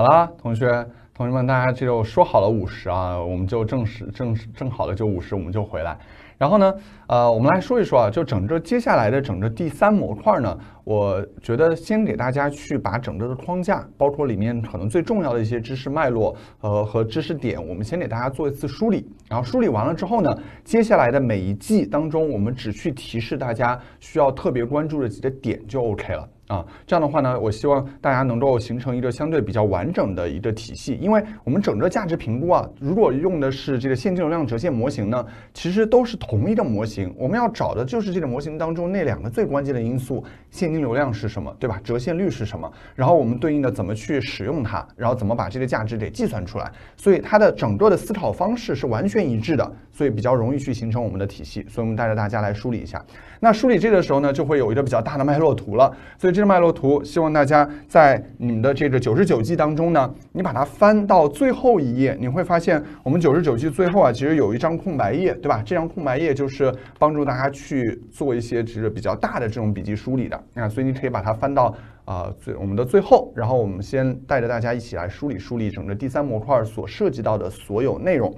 好了，同学，同学们，大家就说好了五十啊，我们就正式、正式、正好了就五十，我们就回来。然后呢，呃，我们来说一说啊，就整个接下来的整个第三模块呢，我觉得先给大家去把整个的框架，包括里面可能最重要的一些知识脉络，呃，和知识点，我们先给大家做一次梳理。然后梳理完了之后呢，接下来的每一季当中，我们只去提示大家需要特别关注的几个点就 OK 了。啊，这样的话呢，我希望大家能够形成一个相对比较完整的一个体系，因为我们整个价值评估啊，如果用的是这个现金流量折现模型呢，其实都是同一个模型。我们要找的就是这个模型当中那两个最关键的因素：现金流量是什么，对吧？折现率是什么？然后我们对应的怎么去使用它，然后怎么把这个价值给计算出来。所以它的整个的思考方式是完全一致的，所以比较容易去形成我们的体系。所以我们带着大家来梳理一下。那梳理这个的时候呢，就会有一个比较大的脉络图了。所以这。其脉络图，希望大家在你们的这个九十九季当中呢，你把它翻到最后一页，你会发现我们九十九季最后啊，其实有一张空白页，对吧？这张空白页就是帮助大家去做一些就是比较大的这种笔记梳理的。啊，所以你可以把它翻到啊最我们的最后，然后我们先带着大家一起来梳理梳理整个第三模块所涉及到的所有内容。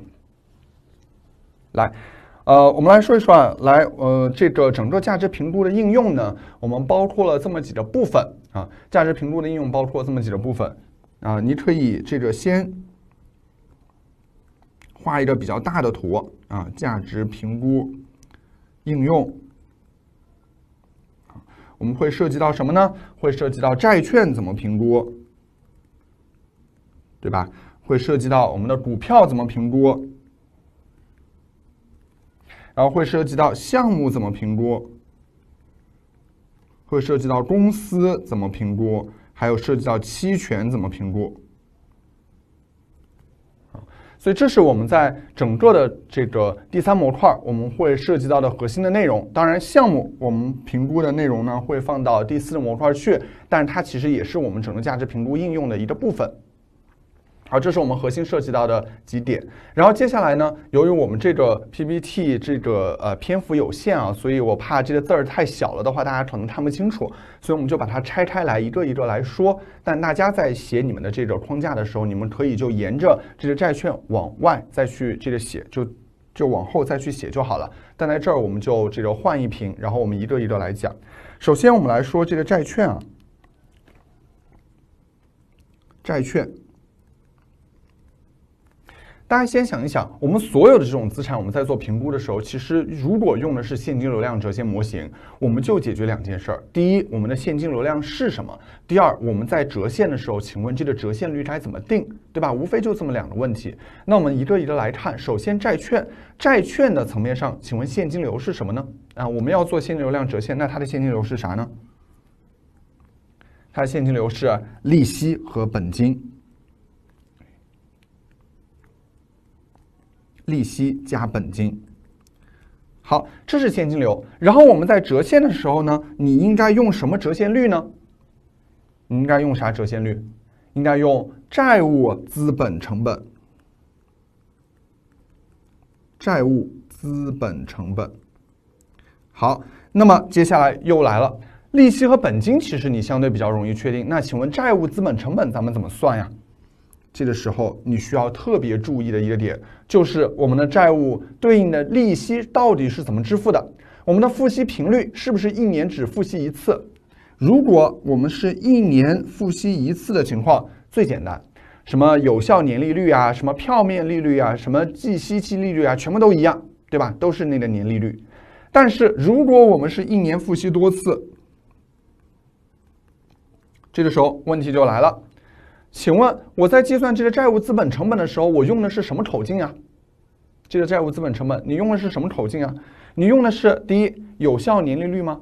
来。呃，我们来说一说啊，来，呃，这个整个价值评估的应用呢，我们包括了这么几个部分啊。价值评估的应用包括这么几个部分啊。你可以这个先画一个比较大的图啊。价值评估应用，我们会涉及到什么呢？会涉及到债券怎么评估，对吧？会涉及到我们的股票怎么评估。然后会涉及到项目怎么评估，会涉及到公司怎么评估，还有涉及到期权怎么评估。所以这是我们在整个的这个第三模块，我们会涉及到的核心的内容。当然，项目我们评估的内容呢，会放到第四模块去，但是它其实也是我们整个价值评估应用的一个部分。好，这是我们核心涉及到的几点。然后接下来呢，由于我们这个 PPT 这个呃篇幅有限啊，所以我怕这个字儿太小了的话，大家可能看不清楚，所以我们就把它拆开来，一个一个来说。但大家在写你们的这个框架的时候，你们可以就沿着这个债券往外再去这个写，就就往后再去写就好了。但在这儿我们就这个换一屏，然后我们一个一个来讲。首先我们来说这个债券啊，债券。大家先想一想，我们所有的这种资产，我们在做评估的时候，其实如果用的是现金流量折现模型，我们就解决两件事儿：第一，我们的现金流量是什么；第二，我们在折现的时候，请问这个折现率该怎么定，对吧？无非就这么两个问题。那我们一个一个来看，首先债券，债券的层面上，请问现金流是什么呢？啊，我们要做现金流量折现，那它的现金流是啥呢？它的现金流是利息和本金。利息加本金，好，这是现金流。然后我们在折现的时候呢，你应该用什么折现率呢？你应该用啥折现率？应该用债务资本成本。债务资本成本。好，那么接下来又来了，利息和本金其实你相对比较容易确定。那请问债务资本成本咱们怎么算呀？这个时候，你需要特别注意的一个点，就是我们的债务对应的利息到底是怎么支付的？我们的付息频率是不是一年只付息一次？如果我们是一年付息一次的情况，最简单，什么有效年利率啊，什么票面利率啊，什么计息期利率啊，全部都一样，对吧？都是那个年利率。但是如果我们是一年付息多次，这个时候问题就来了。请问我在计算这个债务资本成本的时候，我用的是什么口径呀？这个债务资本成本，你用的是什么口径啊？你用的是第一有效年利率吗？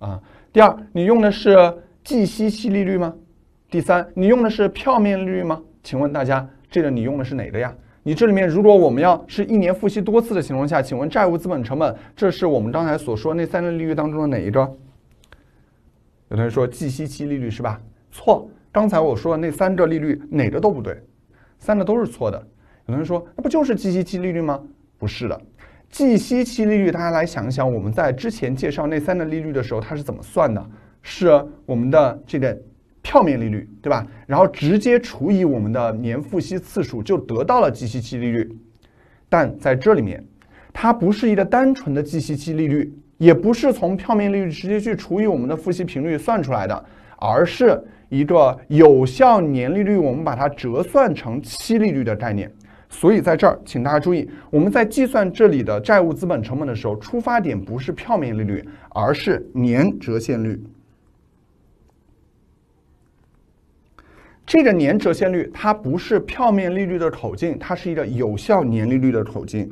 啊，第二你用的是计息期利率吗？第三你用的是票面利率吗？请问大家，这个你用的是哪个呀？你这里面如果我们要是一年付息多次的情况下，请问债务资本成本，这是我们刚才所说那三个利率当中的哪一个？有同学说计息期利率是吧？错。刚才我说的那三个利率哪个都不对，三个都是错的。有人说那不就是计息期利率吗？不是的，计息期利率，大家来想一想，我们在之前介绍那三个利率的时候，它是怎么算的？是我们的这个票面利率，对吧？然后直接除以我们的年付息次数，就得到了计息期利率。但在这里面，它不是一个单纯的计息期利率，也不是从票面利率直接去除以我们的付息频率算出来的，而是。一个有效年利率，我们把它折算成期利率的概念。所以在这儿，请大家注意，我们在计算这里的债务资本成本的时候，出发点不是票面利率，而是年折现率。这个年折现率，它不是票面利率的口径，它是一个有效年利率的口径。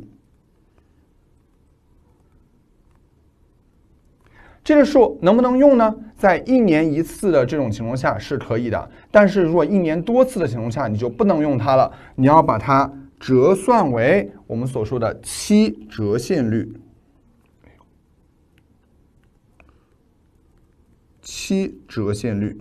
这个数能不能用呢？在一年一次的这种情况下是可以的，但是如果一年多次的情况下，你就不能用它了，你要把它折算为我们所说的七折现率，七折现率。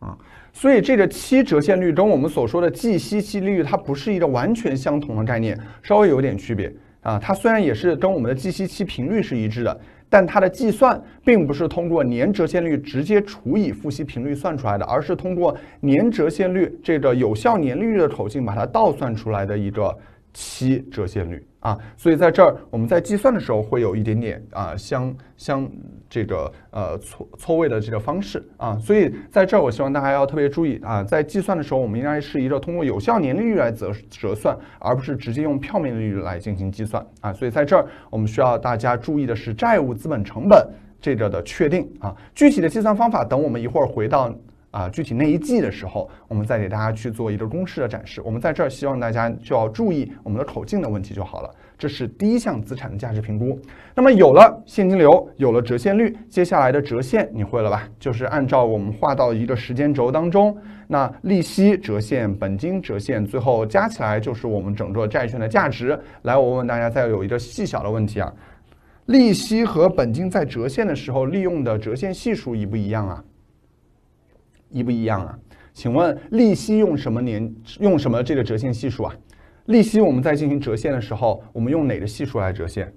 啊，所以这个七折现率跟我们所说的计息期利率，它不是一个完全相同的概念，稍微有点区别。啊，它虽然也是跟我们的计息期频率是一致的，但它的计算并不是通过年折现率直接除以付息频率算出来的，而是通过年折现率这个有效年利率的口径把它倒算出来的一个。七折现率啊，所以在这儿我们在计算的时候会有一点点啊相相这个呃错错位的这个方式啊，所以在这儿我希望大家要特别注意啊，在计算的时候我们应该是一个通过有效年利率来折折算，而不是直接用票面利率来进行计算啊，所以在这儿我们需要大家注意的是债务资本成本这个的确定啊，具体的计算方法等我们一会儿回到。啊，具体那一季的时候，我们再给大家去做一个公式的展示。我们在这儿希望大家就要注意我们的口径的问题就好了。这是第一项资产的价值评估。那么有了现金流，有了折现率，接下来的折现你会了吧？就是按照我们画到一个时间轴当中，那利息折现、本金折现，最后加起来就是我们整个债券的价值。来，我问大家再有一个细小的问题啊，利息和本金在折现的时候利用的折现系数一不一样啊？一不一样啊？请问利息用什么年用什么这个折现系数啊？利息我们在进行折现的时候，我们用哪个系数来折现？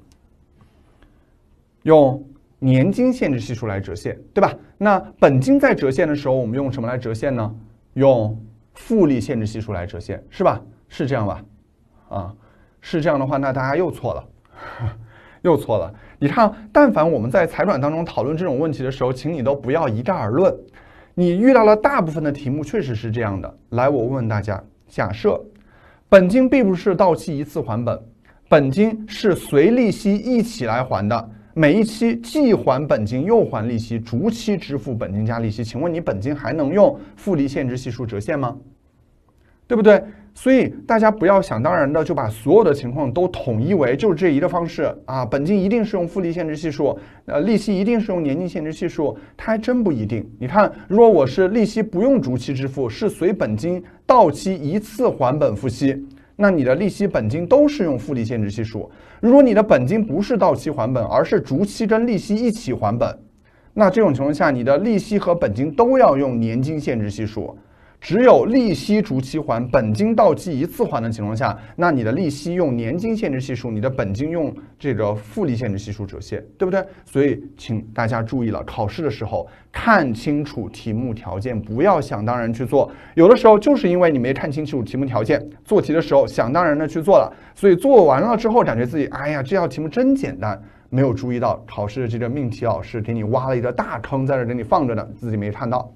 用年金限制系数来折现，对吧？那本金在折现的时候，我们用什么来折现呢？用复利限制系数来折现，是吧？是这样吧？啊，是这样的话，那大家又错了，又错了。你看，但凡我们在财转当中讨论这种问题的时候，请你都不要一概而论。你遇到了大部分的题目确实是这样的。来，我问问大家：假设本金并不是到期一次还本，本金是随利息一起来还的，每一期既还本金又还利息，逐期支付本金加利息。请问你本金还能用复利现值系数折现吗？对不对？所以大家不要想当然的就把所有的情况都统一为就是这一个方式啊，本金一定是用复利限制系数，呃，利息一定是用年金限制系数，它还真不一定。你看，如果我是利息不用逐期支付，是随本金到期一次还本付息，那你的利息本金都是用复利限制系数。如果你的本金不是到期还本，而是逐期跟利息一起还本，那这种情况下，你的利息和本金都要用年金限制系数。只有利息逐期还，本金到期一次还的情况下，那你的利息用年金限制系数，你的本金用这个复利限制系数折现，对不对？所以，请大家注意了，考试的时候看清楚题目条件，不要想当然去做。有的时候就是因为你没看清楚题目条件，做题的时候想当然的去做了，所以做完了之后感觉自己哎呀，这道题目真简单，没有注意到考试的这个命题老师给你挖了一个大坑，在这给你放着呢，自己没看到。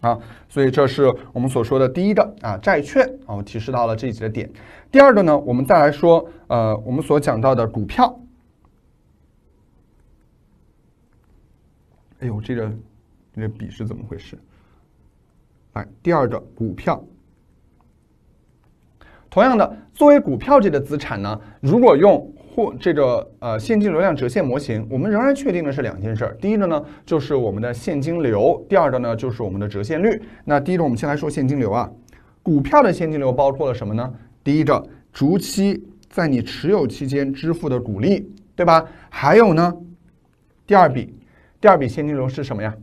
啊，所以这是我们所说的第一个啊债券啊，我提示到了这几个点。第二个呢，我们再来说，呃，我们所讲到的股票。哎呦，这个这个笔是怎么回事？来，第二个股票，同样的，作为股票这个资产呢，如果用。这个呃现金流量折现模型，我们仍然确定的是两件事儿。第一个呢，就是我们的现金流；第二个呢，就是我们的折现率。那第一个，我们先来说现金流啊。股票的现金流包括了什么呢？第一个，逐期在你持有期间支付的股利，对吧？还有呢，第二笔，第二笔现金流是什么呀？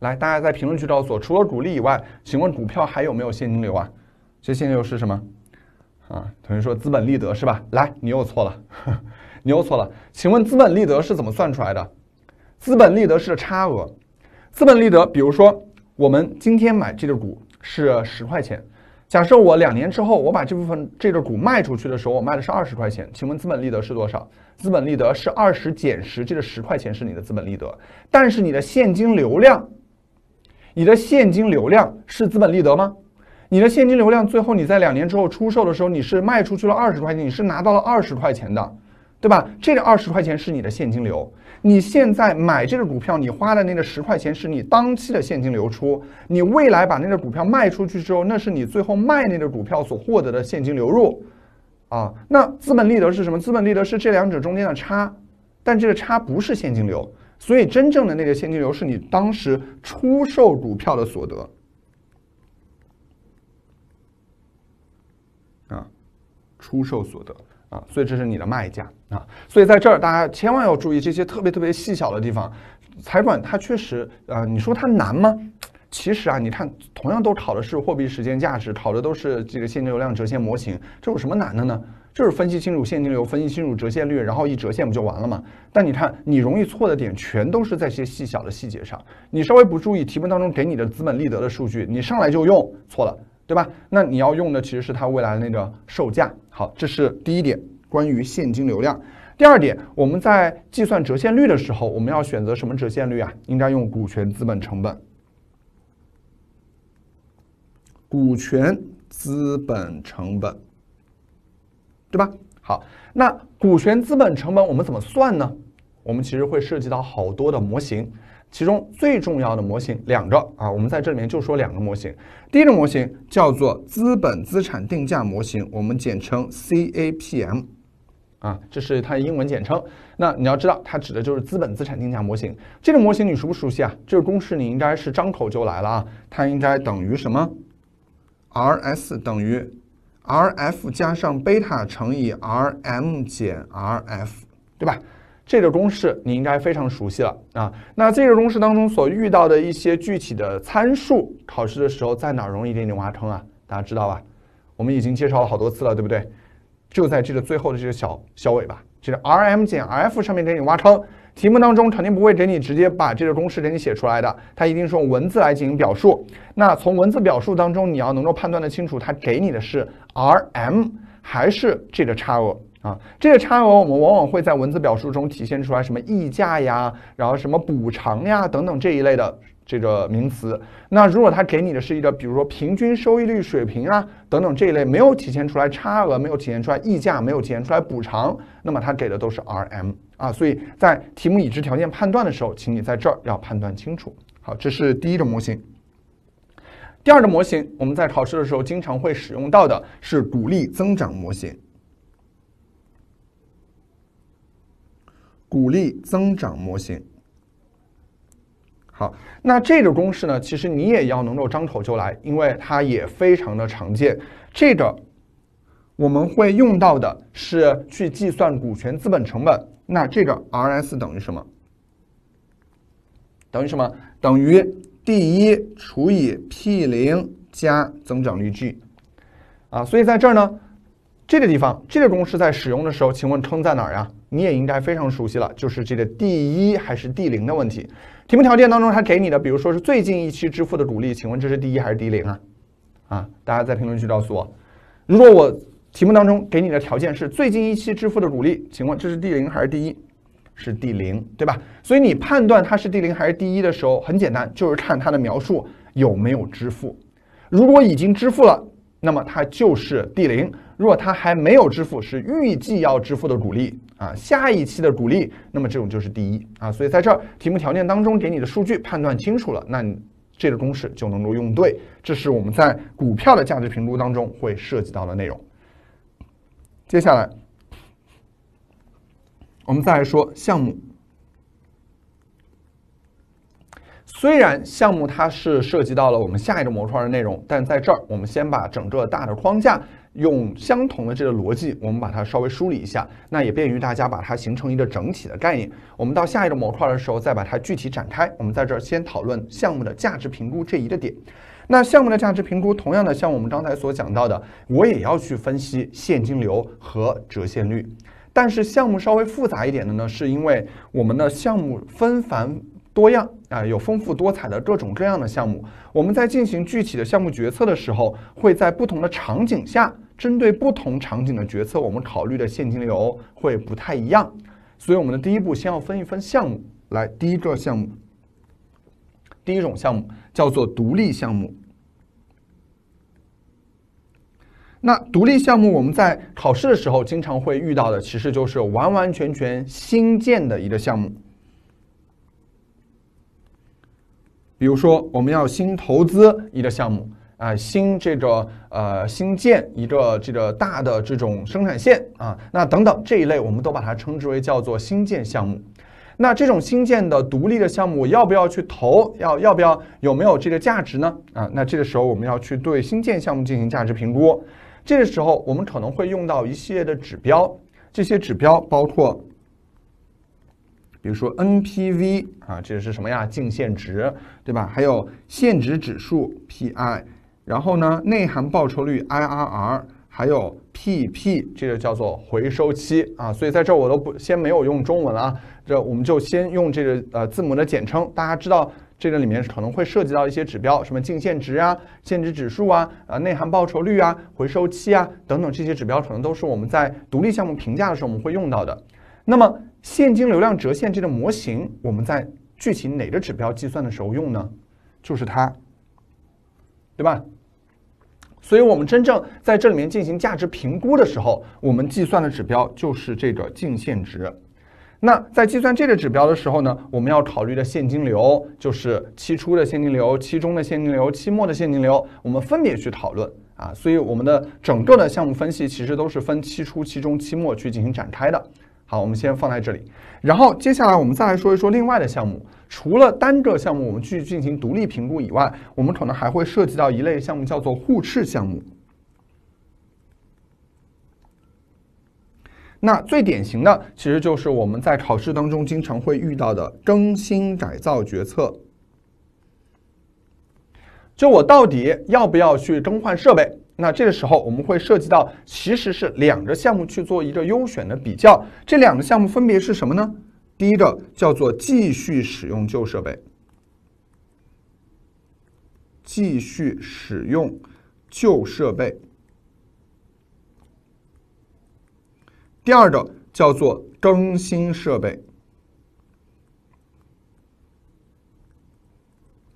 来，大家在评论区告诉我，除了股利以外，请问股票还有没有现金流啊？这现金流是什么？啊，同学说资本利得是吧？来，你又错了，你又错了。请问资本利得是怎么算出来的？资本利得是差额。资本利得，比如说我们今天买这个股是十块钱，假设我两年之后我把这部分这个股卖出去的时候，我卖的是二十块钱。请问资本利得是多少？资本利得是二十减十，这个十块钱是你的资本利得。但是你的现金流量，你的现金流量是资本利得吗？你的现金流量，最后你在两年之后出售的时候，你是卖出去了二十块钱，你是拿到了二十块钱的，对吧？这个二十块钱是你的现金流。你现在买这个股票，你花的那个十块钱，是你当期的现金流出。你未来把那个股票卖出去之后，那是你最后卖那个股票所获得的现金流入，啊，那资本利得是什么？资本利得是这两者中间的差，但这个差不是现金流，所以真正的那个现金流是你当时出售股票的所得。出售所得啊，所以这是你的卖价啊，所以在这儿大家千万要注意这些特别特别细小的地方，财管它确实，啊，你说它难吗？其实啊，你看，同样都考的是货币时间价值，考的都是这个现金流量折现模型，这有什么难的呢？就是分析清楚现金流，分析清楚折现率，然后一折现不就完了嘛？但你看，你容易错的点全都是在些细小的细节上，你稍微不注意，题目当中给你的资本利得的数据，你上来就用错了。对吧？那你要用的其实是它未来的那个售价。好，这是第一点关于现金流量。第二点，我们在计算折现率的时候，我们要选择什么折现率啊？应该用股权资本成本。股权资本成本，对吧？好，那股权资本成本我们怎么算呢？我们其实会涉及到好多的模型。其中最重要的模型两个啊，我们在这里面就说两个模型。第一个模型叫做资本资产定价模型，我们简称 CAPM，啊，这是它英文简称。那你要知道，它指的就是资本资产定价模型。这个模型你熟不熟悉啊？这个公式你应该是张口就来了啊。它应该等于什么？R_S 等于 R_F 加上贝塔乘以 R_M 减 R_F，对吧？这个公式你应该非常熟悉了啊！那这个公式当中所遇到的一些具体的参数，考试的时候在哪容易给你挖坑啊？大家知道吧？我们已经介绍了好多次了，对不对？就在这个最后的这个小小尾巴，这个 Rm 减 F 上面给你挖坑。题目当中肯定不会给你直接把这个公式给你写出来的，它一定是用文字来进行表述。那从文字表述当中，你要能够判断的清楚，它给你的是 Rm 还是这个差额。啊，这个差额我们往往会在文字表述中体现出来，什么溢价呀，然后什么补偿呀，等等这一类的这个名词。那如果他给你的是一个，比如说平均收益率水平啊，等等这一类，没有体现出来差额，没有体现出来溢价，没有体现出来补偿，那么他给的都是 R M 啊。所以在题目已知条件判断的时候，请你在这儿要判断清楚。好，这是第一种模型。第二种模型，我们在考试的时候经常会使用到的是鼓励增长模型。股利增长模型。好，那这个公式呢，其实你也要能够张口就来，因为它也非常的常见。这个我们会用到的是去计算股权资本成本。那这个 R S 等于什么？等于什么？等于 D 一除以 P 零加增长率 G 啊。所以在这儿呢，这个地方，这个公式在使用的时候，请问坑在哪儿呀？你也应该非常熟悉了，就是这个第一还是第零的问题。题目条件当中，它给你的，比如说是最近一期支付的股利，请问这是第一还是第零啊？啊，大家在评论区告诉我。如果我题目当中给你的条件是最近一期支付的股利，请问这是第零还是第一？是第零，对吧？所以你判断它是第零还是第一的时候，很简单，就是看它的描述有没有支付。如果已经支付了，那么它就是第零。如果他还没有支付，是预计要支付的股利啊，下一期的股利，那么这种就是第一啊。所以在这儿题目条件当中给你的数据判断清楚了，那你这个公式就能够用对。这是我们在股票的价值评估当中会涉及到的内容。接下来，我们再来说项目。虽然项目它是涉及到了我们下一个模块的内容，但在这儿我们先把整个大的框架。用相同的这个逻辑，我们把它稍微梳理一下，那也便于大家把它形成一个整体的概念。我们到下一个模块的时候再把它具体展开。我们在这儿先讨论项目的价值评估这一个点。那项目的价值评估，同样的像我们刚才所讲到的，我也要去分析现金流和折现率。但是项目稍微复杂一点的呢，是因为我们的项目纷繁多样啊，有丰富多彩的各种各样的项目。我们在进行具体的项目决策的时候，会在不同的场景下。针对不同场景的决策，我们考虑的现金流会不太一样，所以我们的第一步先要分一分项目。来，第一个项目，第一种项目叫做独立项目。那独立项目我们在考试的时候经常会遇到的，其实就是完完全全新建的一个项目。比如说，我们要新投资一个项目。啊，新这个呃新建一个这个大的这种生产线啊，那等等这一类，我们都把它称之为叫做新建项目。那这种新建的独立的项目，要不要去投？要要不要有没有这个价值呢？啊，那这个时候我们要去对新建项目进行价值评估。这个时候我们可能会用到一系列的指标，这些指标包括，比如说 NPV 啊，这是什么呀？净现值，对吧？还有现值指数 PI。然后呢，内涵报酬率 IRR，还有 PP，这个叫做回收期啊。所以在这儿我都不先没有用中文了，这我们就先用这个呃字母的简称。大家知道这个里面可能会涉及到一些指标，什么净现值啊、现值指数啊、呃内涵报酬率啊、回收期啊等等这些指标，可能都是我们在独立项目评价的时候我们会用到的。那么现金流量折现这个模型，我们在具体哪个指标计算的时候用呢？就是它，对吧？所以，我们真正在这里面进行价值评估的时候，我们计算的指标就是这个净现值。那在计算这个指标的时候呢，我们要考虑的现金流就是期初的现金流、期中的现金流、期末的现金流，我们分别去讨论啊。所以，我们的整个的项目分析其实都是分期初、期中、期末去进行展开的。好，我们先放在这里，然后接下来我们再来说一说另外的项目。除了单个项目我们去进行独立评估以外，我们可能还会涉及到一类项目，叫做互斥项目。那最典型的其实就是我们在考试当中经常会遇到的更新改造决策，就我到底要不要去更换设备？那这个时候我们会涉及到其实是两个项目去做一个优选的比较，这两个项目分别是什么呢？第一个叫做继续使用旧设备，继续使用旧设备。第二个叫做更新设备，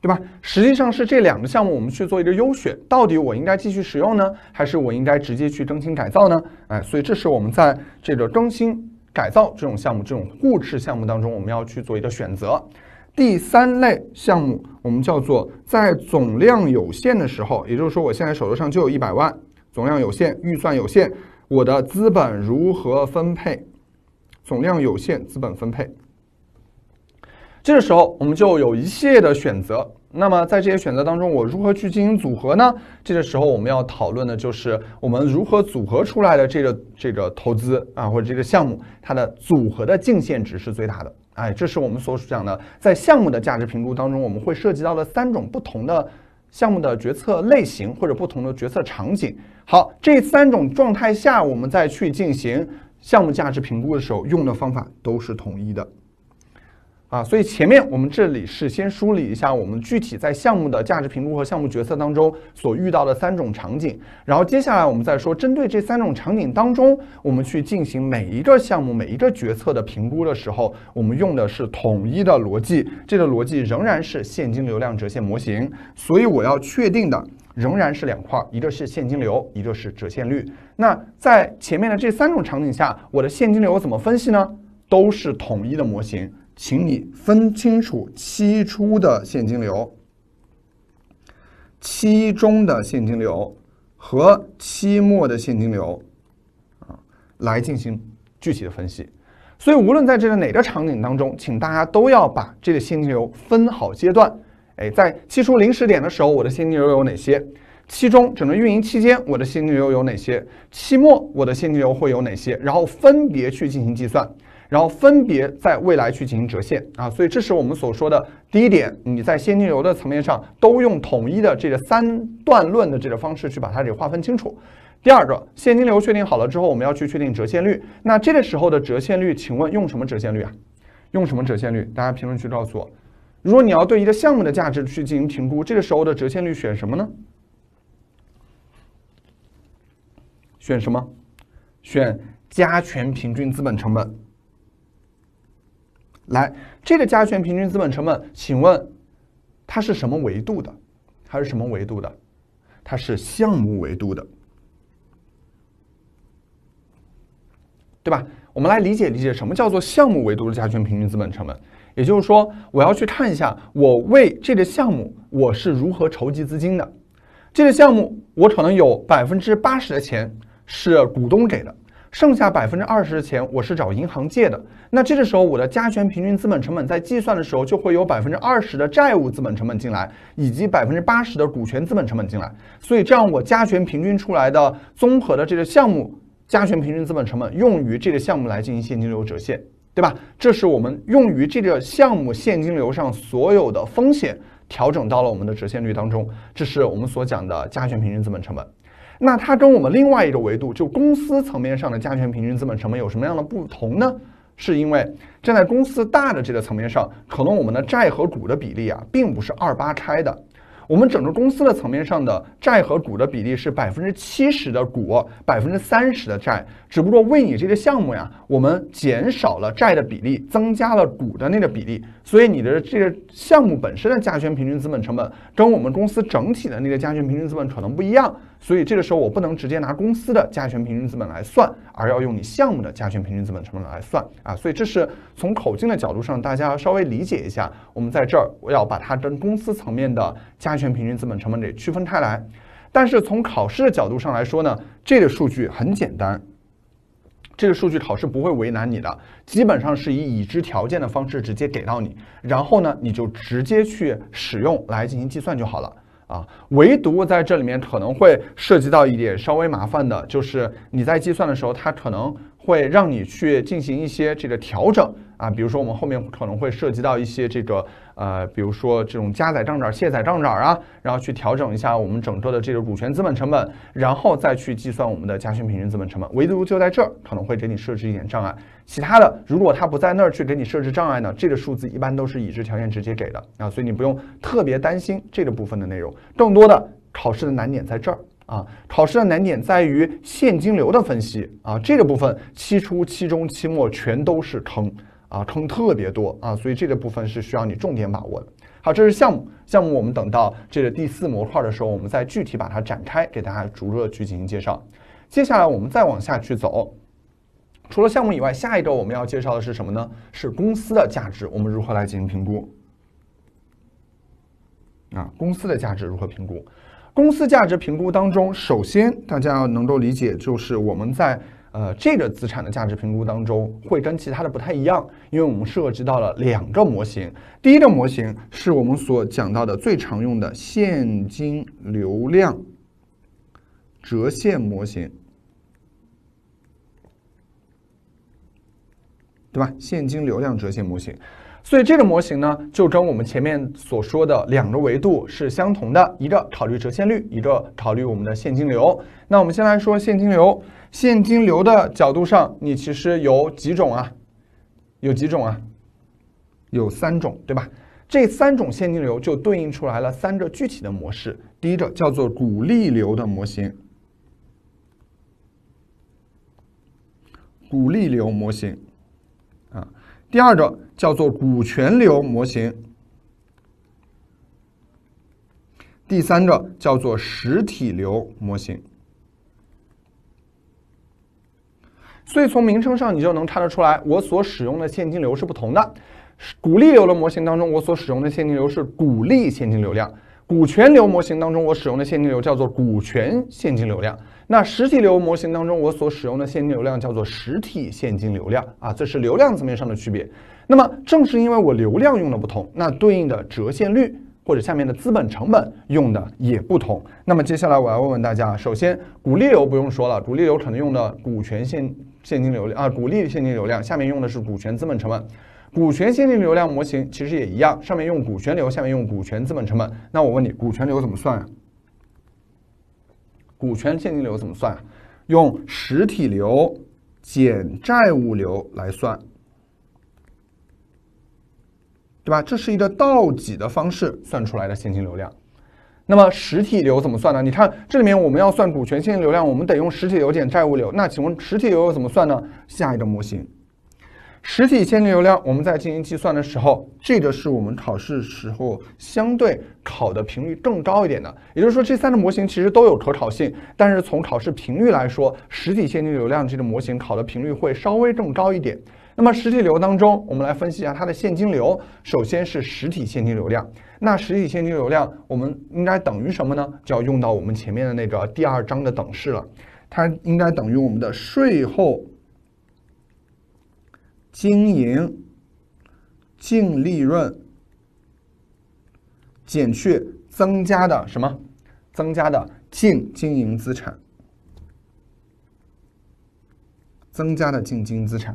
对吧？实际上是这两个项目，我们去做一个优选，到底我应该继续使用呢，还是我应该直接去更新改造呢？哎，所以这是我们在这个更新。改造这种项目，这种互斥项目当中，我们要去做一个选择。第三类项目，我们叫做在总量有限的时候，也就是说，我现在手头上就有一百万，总量有限，预算有限，我的资本如何分配？总量有限，资本分配。这个时候，我们就有一系列的选择。那么在这些选择当中，我如何去进行组合呢？这个时候我们要讨论的就是我们如何组合出来的这个这个投资啊，或者这个项目，它的组合的净现值是最大的。哎，这是我们所讲的，在项目的价值评估当中，我们会涉及到的三种不同的项目的决策类型或者不同的决策场景。好，这三种状态下，我们再去进行项目价值评估的时候，用的方法都是统一的。啊，所以前面我们这里是先梳理一下我们具体在项目的价值评估和项目决策当中所遇到的三种场景，然后接下来我们再说针对这三种场景当中，我们去进行每一个项目每一个决策的评估的时候，我们用的是统一的逻辑，这个逻辑仍然是现金流量折现模型，所以我要确定的仍然是两块，一个是现金流，一个是折现率。那在前面的这三种场景下，我的现金流怎么分析呢？都是统一的模型。请你分清楚期初的现金流、期中的现金流和期末的现金流，啊，来进行具体的分析。所以，无论在这个哪个场景当中，请大家都要把这个现金流分好阶段。哎，在期初零时点的时候，我的现金流有哪些？期中整个运营期间，我的现金流有哪些？期末我的现金流会有哪些？然后分别去进行计算。然后分别在未来去进行折现啊，所以这是我们所说的第一点。你在现金流的层面上都用统一的这个三段论的这个方式去把它给划分清楚。第二个，现金流确定好了之后，我们要去确定折现率。那这个时候的折现率，请问用什么折现率啊？用什么折现率？大家评论区告诉我。如果你要对一个项目的价值去进行评估，这个时候的折现率选什么呢？选什么？选加权平均资本成本。来，这个加权平均资本成本，请问它是什么维度的？它是什么维度的？它是项目维度的，对吧？我们来理解理解，什么叫做项目维度的加权平均资本成本？也就是说，我要去看一下，我为这个项目我是如何筹集资金的。这个项目我可能有百分之八十的钱是股东给的。剩下百分之二十的钱，我是找银行借的。那这个时候，我的加权平均资本成本在计算的时候，就会有百分之二十的债务资本成本进来，以及百分之八十的股权资本成本进来。所以这样，我加权平均出来的综合的这个项目加权平均资本成本，用于这个项目来进行现金流折现，对吧？这是我们用于这个项目现金流上所有的风险调整到了我们的折现率当中。这是我们所讲的加权平均资本成本。那它跟我们另外一个维度，就公司层面上的加权平均资本成本有什么样的不同呢？是因为站在公司大的这个层面上，可能我们的债和股的比例啊，并不是二八开的。我们整个公司的层面上的债和股的比例是百分之七十的股，百分之三十的债。只不过为你这个项目呀，我们减少了债的比例，增加了股的那个比例。所以你的这个项目本身的加权平均资本成本跟我们公司整体的那个加权平均资本可能不一样，所以这个时候我不能直接拿公司的加权平均资本来算，而要用你项目的加权平均资本成本来算啊。所以这是从口径的角度上，大家要稍微理解一下。我们在这儿我要把它跟公司层面的加权平均资本成本给区分开来。但是从考试的角度上来说呢，这个数据很简单。这个数据考试不会为难你的，基本上是以已知条件的方式直接给到你，然后呢，你就直接去使用来进行计算就好了啊。唯独在这里面可能会涉及到一点稍微麻烦的，就是你在计算的时候，它可能会让你去进行一些这个调整啊，比如说我们后面可能会涉及到一些这个。呃，比如说这种加载账点儿、卸载账点儿啊，然后去调整一下我们整个的这个股权资本成本，然后再去计算我们的加权平均资本成本，唯独就在这儿可能会给你设置一点障碍。其他的，如果它不在那儿去给你设置障碍呢，这个数字一般都是已知条件直接给的啊，所以你不用特别担心这个部分的内容。更多的考试的难点在这儿啊，考试的难点在于现金流的分析啊，这个部分期初、期中期末全都是坑。啊，坑特别多啊，所以这个部分是需要你重点把握的。好，这是项目，项目我们等到这个第四模块的时候，我们再具体把它展开，给大家逐个去进行介绍。接下来我们再往下去走，除了项目以外，下一个我们要介绍的是什么呢？是公司的价值，我们如何来进行评估？啊，公司的价值如何评估？公司价值评估当中，首先大家要能够理解，就是我们在。呃，这个资产的价值评估当中会跟其他的不太一样，因为我们涉及到了两个模型。第一个模型是我们所讲到的最常用的现金流量折现模型，对吧？现金流量折现模型。所以这个模型呢，就跟我们前面所说的两个维度是相同的，一个考虑折现率，一个考虑我们的现金流。那我们先来说现金流，现金流的角度上，你其实有几种啊？有几种啊？有三种，对吧？这三种现金流就对应出来了三个具体的模式。第一个叫做股利流的模型，股利流模型，啊，第二个。叫做股权流模型，第三个叫做实体流模型。所以从名称上你就能看得出来，我所使用的现金流是不同的。股利流的模型当中，我所使用的现金流是股利现金流量；股权流模型当中，我使用的现金流叫做股权现金流量；那实体流模型当中，我所使用的现金流量叫做实体现金流量。啊，这是流量层面上的区别。那么，正是因为我流量用的不同，那对应的折现率或者下面的资本成本用的也不同。那么接下来我要问问大家，首先，股利流不用说了，股利流可能用的股权现现金流量啊，股利现金流量，下面用的是股权资本成本，股权现金流量模型其实也一样，上面用股权流，下面用股权资本成本。那我问你，股权流怎么算？股权现金流怎么算？用实体流减债务流来算。对吧？这是一个倒挤的方式算出来的现金流量。那么实体流怎么算呢？你看这里面我们要算股权现金流量，我们得用实体流减债务流。那请问实体流怎么算呢？下一个模型，实体现金流量我们在进行计算的时候，这个是我们考试时候相对考的频率更高一点的。也就是说，这三个模型其实都有可考性，但是从考试频率来说，实体现金流量这个模型考的频率会稍微更高一点。那么，实体流当中，我们来分析一下它的现金流。首先是实体现金流量。那实体现金流量，我们应该等于什么呢？就要用到我们前面的那个第二章的等式了。它应该等于我们的税后经营净利润减去增加的什么？增加的净经营资产，增加的净经营资产。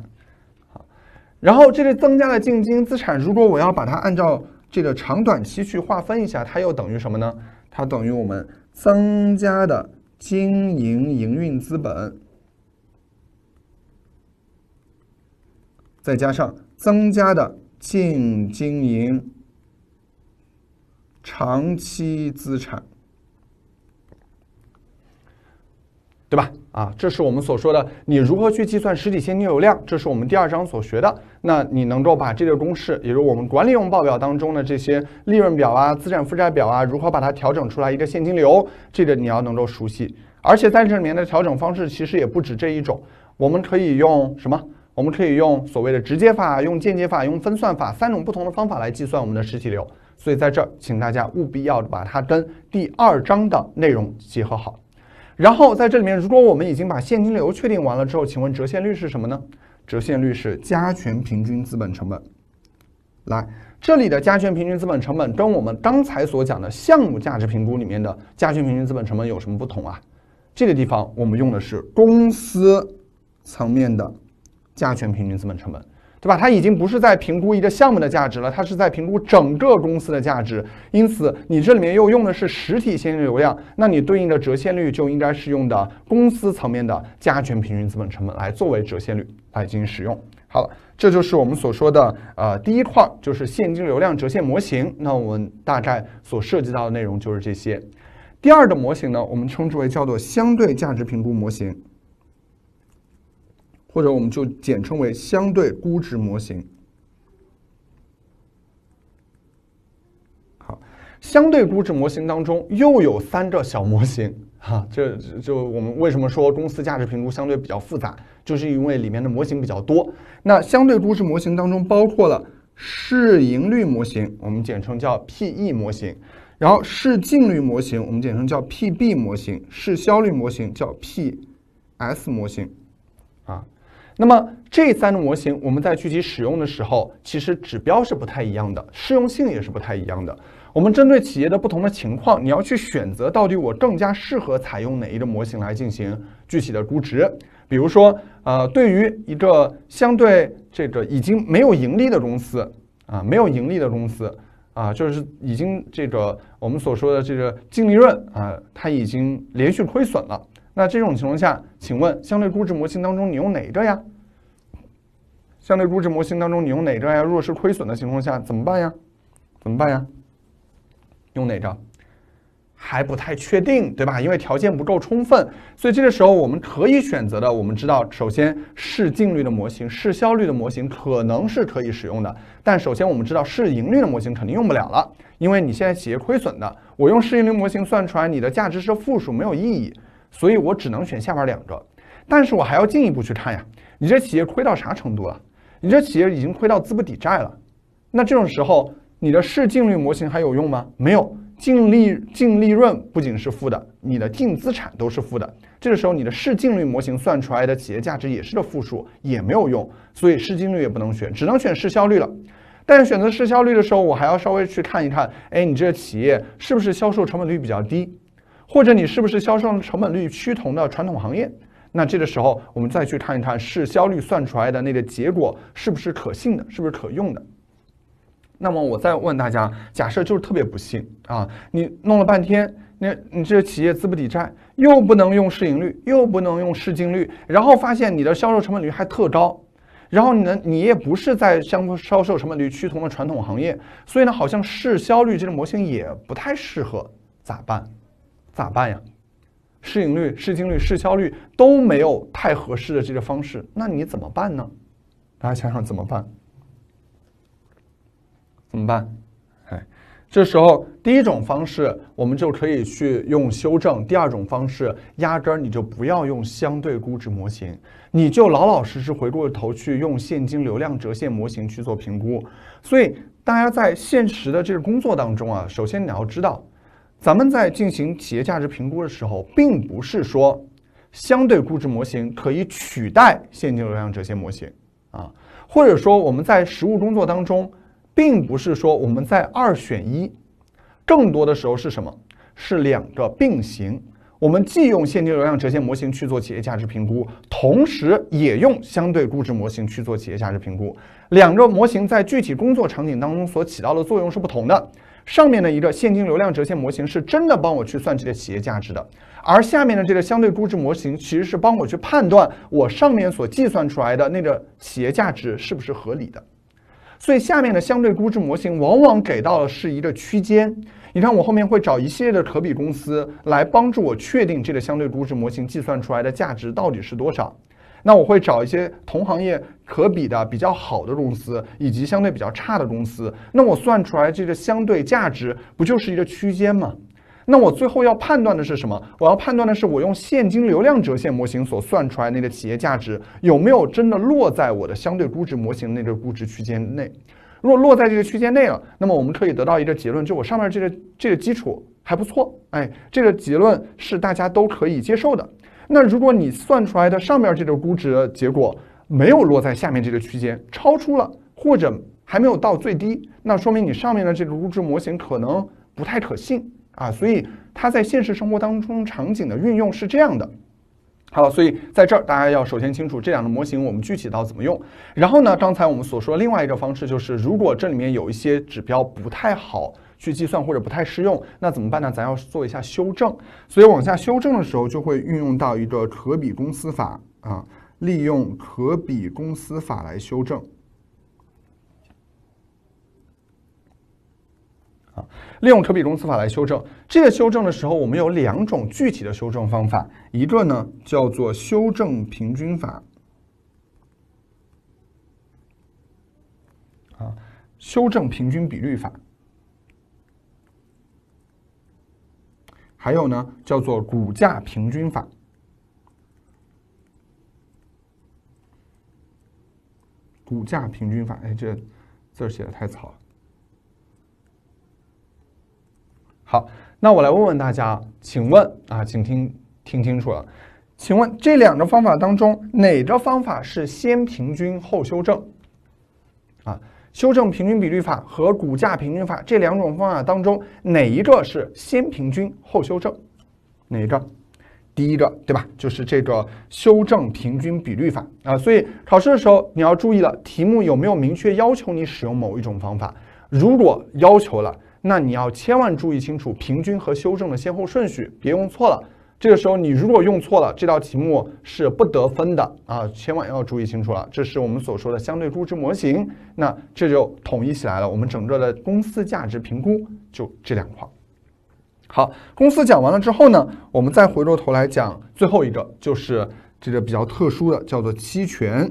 然后这个增加的净经营资产，如果我要把它按照这个长短期去划分一下，它又等于什么呢？它等于我们增加的经营营运资本，再加上增加的净经营长期资产，对吧？啊，这是我们所说的，你如何去计算实体现金流量？这是我们第二章所学的。那你能够把这个公式，也就是我们管理用报表当中的这些利润表啊、资产负债表啊，如何把它调整出来一个现金流？这个你要能够熟悉。而且在这里面的调整方式其实也不止这一种，我们可以用什么？我们可以用所谓的直接法、用间接法、用分算法三种不同的方法来计算我们的实体流。所以在这儿，请大家务必要把它跟第二章的内容结合好。然后在这里面，如果我们已经把现金流确定完了之后，请问折现率是什么呢？折现率是加权平均资本成本。来，这里的加权平均资本成本跟我们刚才所讲的项目价值评估里面的加权平均资本成本有什么不同啊？这个地方我们用的是公司层面的加权平均资本成本。对吧？它已经不是在评估一个项目的价值了，它是在评估整个公司的价值。因此，你这里面又用的是实体现金流量，那你对应的折现率就应该是用的公司层面的加权平均资本成本来作为折现率来进行使用。好了，这就是我们所说的呃第一块，就是现金流量折现模型。那我们大概所涉及到的内容就是这些。第二的模型呢，我们称之为叫做相对价值评估模型。或者我们就简称为相对估值模型。好，相对估值模型当中又有三个小模型啊，这就我们为什么说公司价值评估相对比较复杂，就是因为里面的模型比较多。那相对估值模型当中包括了市盈率模型，我们简称叫 PE 模型；然后市净率模型，我们简称叫 PB 模型；市销率模型叫 PS 模型，啊。那么这三种模型，我们在具体使用的时候，其实指标是不太一样的，适用性也是不太一样的。我们针对企业的不同的情况，你要去选择到底我更加适合采用哪一个模型来进行具体的估值。比如说，呃，对于一个相对这个已经没有盈利的公司，啊，没有盈利的公司，啊，就是已经这个我们所说的这个净利润，啊，它已经连续亏损了。那这种情况下，请问相对估值模型当中你用哪个呀？相对估值模型当中你用哪个呀？果是亏损的情况下怎么办呀？怎么办呀？用哪个？还不太确定，对吧？因为条件不够充分，所以这个时候我们可以选择的，我们知道首先市净率的模型、市销率的模型可能是可以使用的，但首先我们知道市盈率的模型肯定用不了了，因为你现在企业亏损的，我用市盈率模型算出来你的价值是负数，没有意义。所以我只能选下面两个，但是我还要进一步去看呀。你这企业亏到啥程度了？你这企业已经亏到资不抵债了。那这种时候，你的市净率模型还有用吗？没有，净利、净利润不仅是负的，你的净资产都是负的。这个时候，你的市净率模型算出来的企业价值也是个负数，也没有用。所以市净率也不能选，只能选市销率了。但选择市销率的时候，我还要稍微去看一看，哎，你这企业是不是销售成本率比较低？或者你是不是销售成本率趋同的传统行业？那这个时候我们再去看一看市销率算出来的那个结果是不是可信的，是不是可用的？那么我再问大家，假设就是特别不幸啊，你弄了半天，那你这企业资不抵债，又不能用市盈率，又不能用市净率，然后发现你的销售成本率还特高，然后呢，你也不是在销售成本率趋同的传统行业，所以呢，好像市销率这个模型也不太适合，咋办？咋办呀？市盈率、市净率、市销率都没有太合适的这个方式，那你怎么办呢？大家想想怎么办？怎么办？哎，这时候第一种方式我们就可以去用修正，第二种方式压根儿你就不要用相对估值模型，你就老老实实回过头去用现金流量折现模型去做评估。所以大家在现实的这个工作当中啊，首先你要知道。咱们在进行企业价值评估的时候，并不是说相对估值模型可以取代现金流量折现模型啊，或者说我们在实务工作当中，并不是说我们在二选一，更多的时候是什么？是两个并行，我们既用现金流量折现模型去做企业价值评估，同时也用相对估值模型去做企业价值评估，两个模型在具体工作场景当中所起到的作用是不同的。上面的一个现金流量折现模型是真的帮我去算这个企业价值的，而下面的这个相对估值模型其实是帮我去判断我上面所计算出来的那个企业价值是不是合理的。所以下面的相对估值模型往往给到的是一个区间，你看我后面会找一系列的可比公司来帮助我确定这个相对估值模型计算出来的价值到底是多少。那我会找一些同行业可比的比较好的公司，以及相对比较差的公司。那我算出来这个相对价值不就是一个区间吗？那我最后要判断的是什么？我要判断的是我用现金流量折现模型所算出来那个企业价值有没有真的落在我的相对估值模型那个估值区间内。如果落在这个区间内了，那么我们可以得到一个结论，就我上面这个这个基础还不错。哎，这个结论是大家都可以接受的。那如果你算出来的上面这个估值结果没有落在下面这个区间，超出了或者还没有到最低，那说明你上面的这个估值模型可能不太可信啊。所以它在现实生活当中场景的运用是这样的。好，所以在这儿大家要首先清楚这两个模型我们具体到怎么用。然后呢，刚才我们所说的另外一个方式就是，如果这里面有一些指标不太好。去计算或者不太适用，那怎么办呢？咱要做一下修正，所以往下修正的时候就会运用到一个可比公司法啊，利用可比公司法来修正。啊，利用可比公司法来修正。这个修正的时候，我们有两种具体的修正方法，一个呢叫做修正平均法，啊，修正平均比率法。还有呢，叫做股价平均法。股价平均法，哎，这字写的太糙了。好，那我来问问大家，请问啊，请听听清楚了，请问这两个方法当中，哪个方法是先平均后修正？啊？修正平均比率法和股价平均法这两种方法当中，哪一个是先平均后修正？哪一个？第一个，对吧？就是这个修正平均比率法啊。所以考试的时候你要注意了，题目有没有明确要求你使用某一种方法？如果要求了，那你要千万注意清楚平均和修正的先后顺序，别用错了。这个时候，你如果用错了，这道题目是不得分的啊！千万要注意清楚了。这是我们所说的相对估值模型，那这就统一起来了。我们整个的公司价值评估就这两块。好，公司讲完了之后呢，我们再回过头来讲最后一个，就是这个比较特殊的，叫做期权。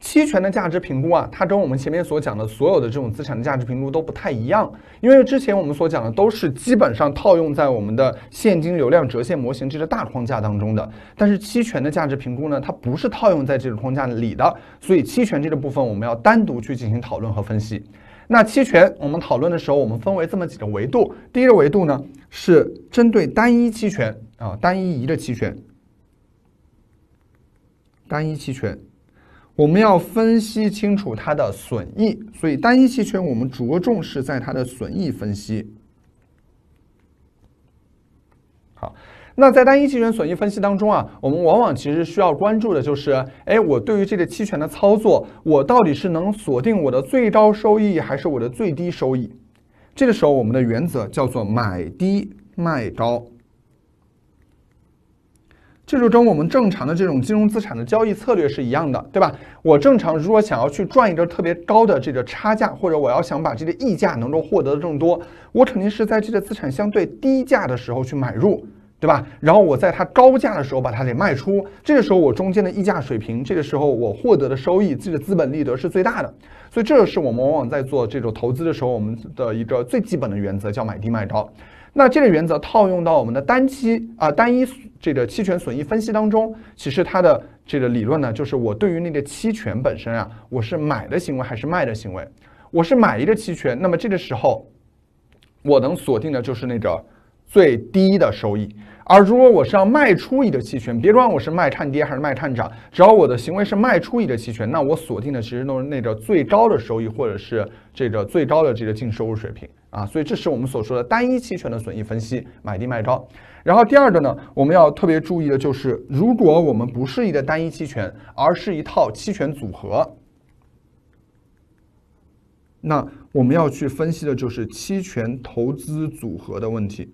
期权的价值评估啊，它跟我们前面所讲的所有的这种资产的价值评估都不太一样，因为之前我们所讲的都是基本上套用在我们的现金流量折现模型这个大框架当中的，但是期权的价值评估呢，它不是套用在这个框架里的，所以期权这个部分我们要单独去进行讨论和分析。那期权我们讨论的时候，我们分为这么几个维度，第一个维度呢是针对单一期权啊，单一一个期权，单一期权。我们要分析清楚它的损益，所以单一期权我们着重是在它的损益分析。好，那在单一期权损益分析当中啊，我们往往其实需要关注的就是，哎，我对于这个期权的操作，我到底是能锁定我的最高收益，还是我的最低收益？这个时候，我们的原则叫做买低卖高。这就跟我们正常的这种金融资产的交易策略是一样的，对吧？我正常如果想要去赚一个特别高的这个差价，或者我要想把这个溢价能够获得的更多，我肯定是在这个资产相对低价的时候去买入，对吧？然后我在它高价的时候把它给卖出，这个时候我中间的溢价水平，这个时候我获得的收益，自己的资本利得是最大的。所以这是我们往往在做这种投资的时候，我们的一个最基本的原则，叫买低卖高。那这个原则套用到我们的单期啊单一这个期权损益分析当中，其实它的这个理论呢，就是我对于那个期权本身啊，我是买的行为还是卖的行为。我是买一个期权，那么这个时候我能锁定的就是那个最低的收益。而如果我是要卖出一个期权，别管我是卖看跌还是卖看涨，只要我的行为是卖出一个期权，那我锁定的其实都是那个最高的收益，或者是。这个最高的这个净收入水平啊，所以这是我们所说的单一期权的损益分析，买低卖高。然后第二个呢，我们要特别注意的就是，如果我们不是一个单一期权，而是一套期权组合，那我们要去分析的就是期权投资组合的问题。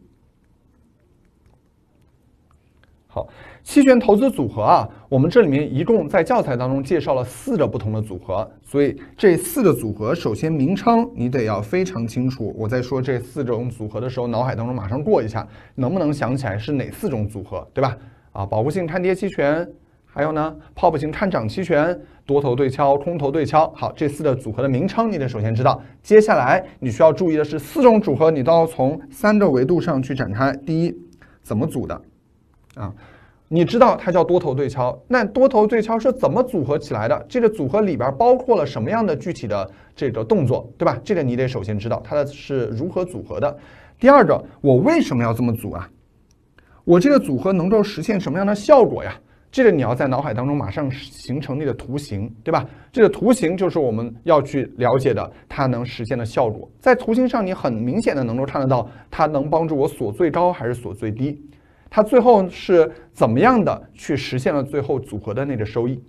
好，期权投资组合啊，我们这里面一共在教材当中介绍了四个不同的组合，所以这四个组合首先名称你得要非常清楚。我在说这四种组合的时候，脑海当中马上过一下，能不能想起来是哪四种组合，对吧？啊，保护性看跌期权，还有呢，泡沫型看涨期权，多头对敲，空头对敲。好，这四个组合的名称你得首先知道。接下来你需要注意的是，四种组合你都要从三个维度上去展开。第一，怎么组的？啊，你知道它叫多头对敲，那多头对敲是怎么组合起来的？这个组合里边包括了什么样的具体的这个动作，对吧？这个你得首先知道它的是如何组合的。第二个，我为什么要这么组啊？我这个组合能够实现什么样的效果呀？这个你要在脑海当中马上形成那个图形，对吧？这个图形就是我们要去了解的，它能实现的效果，在图形上你很明显的能够看得到，它能帮助我锁最高还是锁最低。它最后是怎么样的去实现了最后组合的那个收益？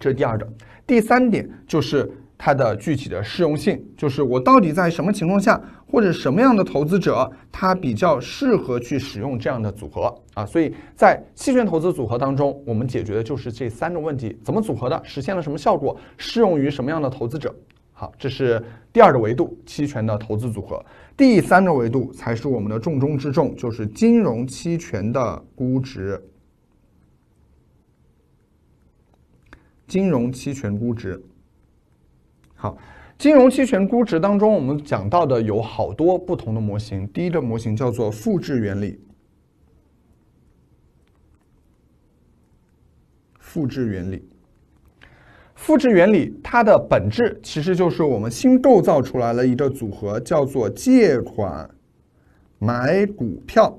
这是第二个。第三点就是它的具体的适用性，就是我到底在什么情况下或者什么样的投资者他比较适合去使用这样的组合啊？所以在期权投资组合当中，我们解决的就是这三种问题：怎么组合的，实现了什么效果，适用于什么样的投资者。好，这是第二个维度，期权的投资组合。第三个维度才是我们的重中之重，就是金融期权的估值。金融期权估值。好，金融期权估值当中，我们讲到的有好多不同的模型。第一个模型叫做复制原理。复制原理。复制原理，它的本质其实就是我们新构造出来了一个组合，叫做借款买股票。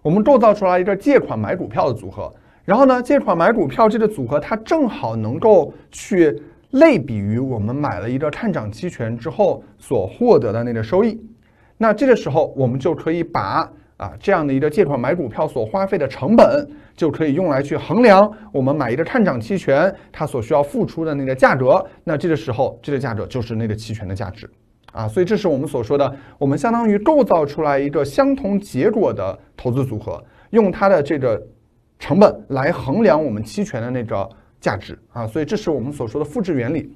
我们构造出来一个借款买股票的组合，然后呢，借款买股票这个组合，它正好能够去类比于我们买了一个看涨期权之后所获得的那个收益。那这个时候，我们就可以把。啊，这样的一个借款买股票所花费的成本，就可以用来去衡量我们买一个看涨期权它所需要付出的那个价格。那这个时候，这个价格就是那个期权的价值。啊，所以这是我们所说的，我们相当于构造出来一个相同结果的投资组合，用它的这个成本来衡量我们期权的那个价值。啊，所以这是我们所说的复制原理。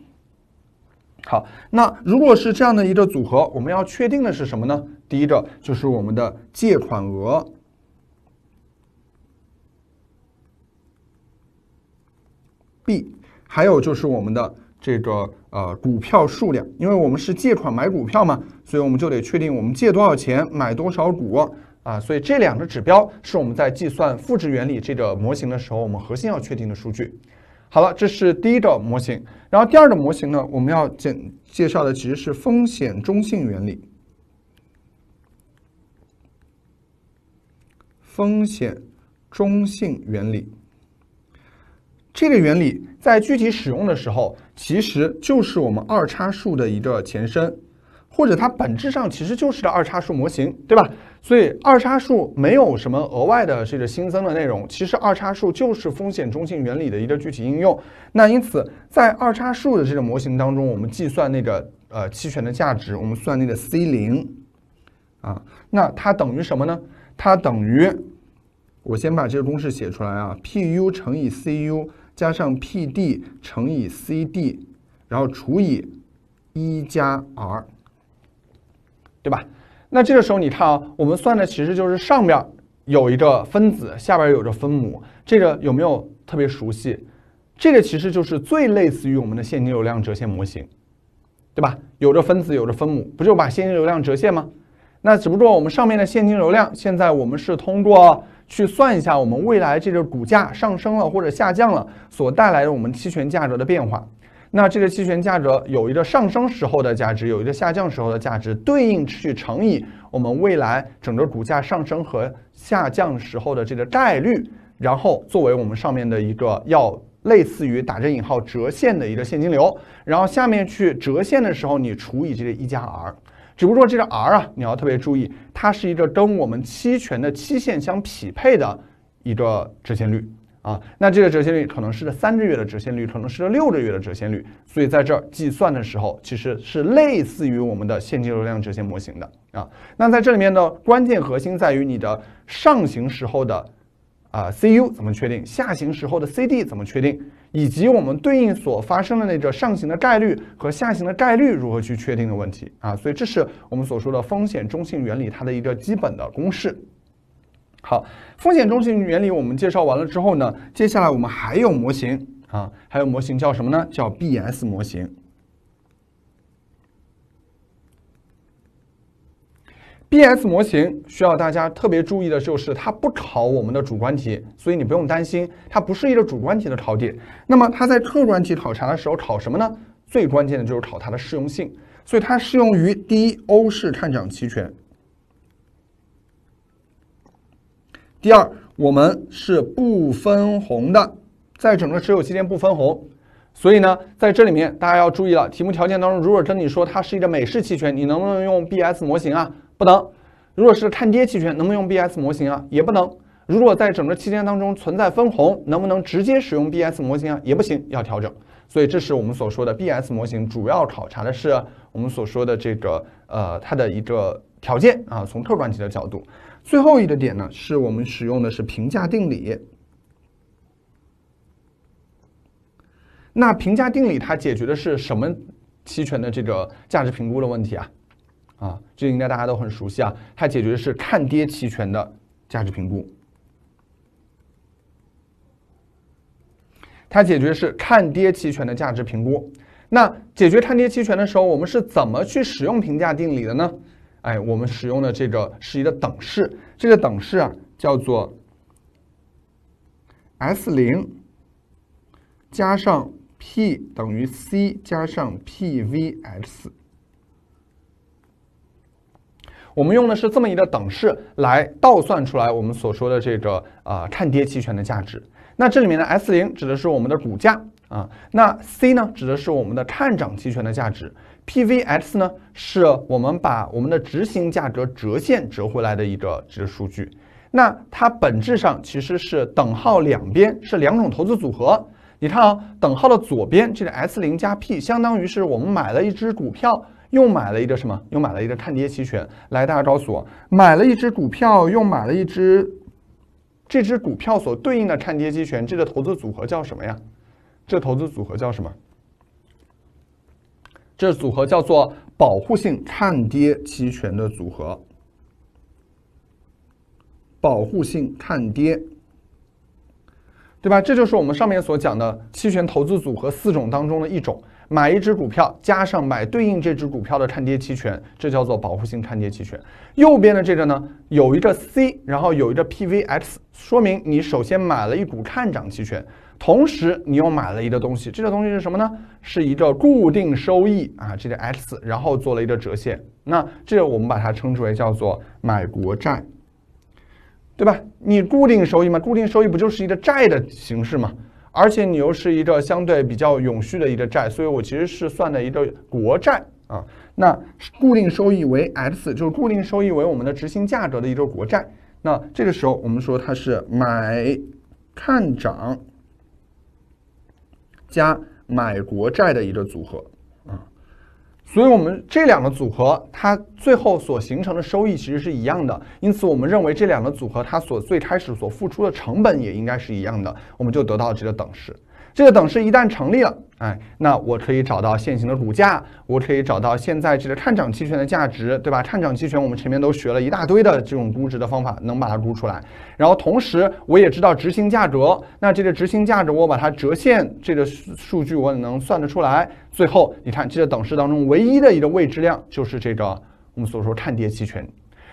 好，那如果是这样的一个组合，我们要确定的是什么呢？第一个就是我们的借款额，B，还有就是我们的这个呃股票数量，因为我们是借款买股票嘛，所以我们就得确定我们借多少钱买多少股啊。所以这两个指标是我们在计算复制原理这个模型的时候，我们核心要确定的数据。好了，这是第一个模型。然后第二个模型呢，我们要简介绍的其实是风险中性原理。风险中性原理，这个原理在具体使用的时候，其实就是我们二叉树的一个前身。或者它本质上其实就是个二叉树模型，对吧？所以二叉树没有什么额外的这个新增的内容。其实二叉树就是风险中性原理的一个具体应用。那因此，在二叉树的这个模型当中，我们计算那个呃期权的价值，我们算那个 C 零啊，那它等于什么呢？它等于我先把这个公式写出来啊，P U 乘以 C U 加上 P D 乘以 C D，然后除以一加 r。对吧？那这个时候你看啊，我们算的其实就是上面有一个分子，下边有着分母，这个有没有特别熟悉？这个其实就是最类似于我们的现金流量折现模型，对吧？有着分子，有着分母，不就把现金流量折现吗？那只不过我们上面的现金流量，现在我们是通过去算一下我们未来这个股价上升了或者下降了所带来的我们期权价格的变化。那这个期权价格有一个上升时候的价值，有一个下降时候的价值，对应去乘以我们未来整个股价上升和下降时候的这个概率，然后作为我们上面的一个要类似于打着引号折现的一个现金流，然后下面去折现的时候，你除以这个一加 r，只不过这个 r 啊，你要特别注意，它是一个跟我们期权的期限相匹配的一个折现率。啊，那这个折现率可能是这三个月的折现率，可能是这六个月的折现率，所以在这儿计算的时候，其实是类似于我们的现金流量折现模型的啊。那在这里面的关键核心在于你的上行时候的啊，CU 怎么确定，下行时候的 CD 怎么确定，以及我们对应所发生的那个上行的概率和下行的概率如何去确定的问题啊。所以这是我们所说的风险中性原理它的一个基本的公式。好，风险中性原理我们介绍完了之后呢，接下来我们还有模型啊，还有模型叫什么呢？叫 BS 模型。BS 模型需要大家特别注意的就是，它不考我们的主观题，所以你不用担心，它不是一个主观题的考点。那么它在客观题考察的时候考什么呢？最关键的就是考它的适用性，所以它适用于第一欧式看涨期权。第二，我们是不分红的，在整个持有期间不分红，所以呢，在这里面大家要注意了。题目条件当中，如果跟你说它是一个美式期权，你能不能用 BS 模型啊？不能。如果是看跌期权，能不能用 BS 模型啊？也不能。如果在整个期间当中存在分红，能不能直接使用 BS 模型啊？也不行，要调整。所以这是我们所说的 BS 模型主要考察的是我们所说的这个呃它的一个条件啊，从客观题的角度。最后一个点呢，是我们使用的是平价定理。那评价定理它解决的是什么期权的这个价值评估的问题啊？啊，这应该大家都很熟悉啊。它解决的是看跌期权的价值评估。它解决是看跌期权的价值评估。那解决看跌期权的时候，我们是怎么去使用评价定理的呢？哎，我们使用的这个是一个等式，这个等式啊叫做 S 零加上 P 等于 C 加上 p v x 我们用的是这么一个等式来倒算出来我们所说的这个啊看跌期权的价值。那这里面的 S 零指的是我们的股价啊，那 C 呢指的是我们的看涨期权的价值。PVX 呢，是我们把我们的执行价格折现折回来的一个值数据。那它本质上其实是等号两边是两种投资组合。你看啊，等号的左边这个 S 零加 P，相当于是我们买了一只股票，又买了一个什么？又买了一个看跌期权。来，大家告诉我，买了一只股票，又买了一只这只股票所对应的看跌期权，这个投资组合叫什么呀？这投资组合叫什么？这组合叫做保护性看跌期权的组合，保护性看跌，对吧？这就是我们上面所讲的期权投资组合四种当中的一种。买一只股票，加上买对应这只股票的看跌期权，这叫做保护性看跌期权。右边的这个呢，有一个 C，然后有一个 PVX，说明你首先买了一股看涨期权，同时你又买了一个东西，这个东西是什么呢？是一个固定收益啊，这个 X，然后做了一个折现，那这个我们把它称之为叫做买国债，对吧？你固定收益嘛，固定收益不就是一个债的形式嘛？而且你又是一个相对比较永续的一个债，所以我其实是算的一个国债啊。那固定收益为 X，就是固定收益为我们的执行价格的一个国债。那这个时候我们说它是买看涨加买国债的一个组合。所以，我们这两个组合，它最后所形成的收益其实是一样的。因此，我们认为这两个组合它所最开始所付出的成本也应该是一样的。我们就得到这个等式。这个等式一旦成立了，哎，那我可以找到现行的股价，我可以找到现在这个看涨期权的价值，对吧？看涨期权我们前面都学了一大堆的这种估值的方法，能把它估出来。然后同时我也知道执行价格，那这个执行价格我把它折现，这个数据我也能算得出来。最后你看这个等式当中唯一的一个未知量就是这个我们所说看跌期权。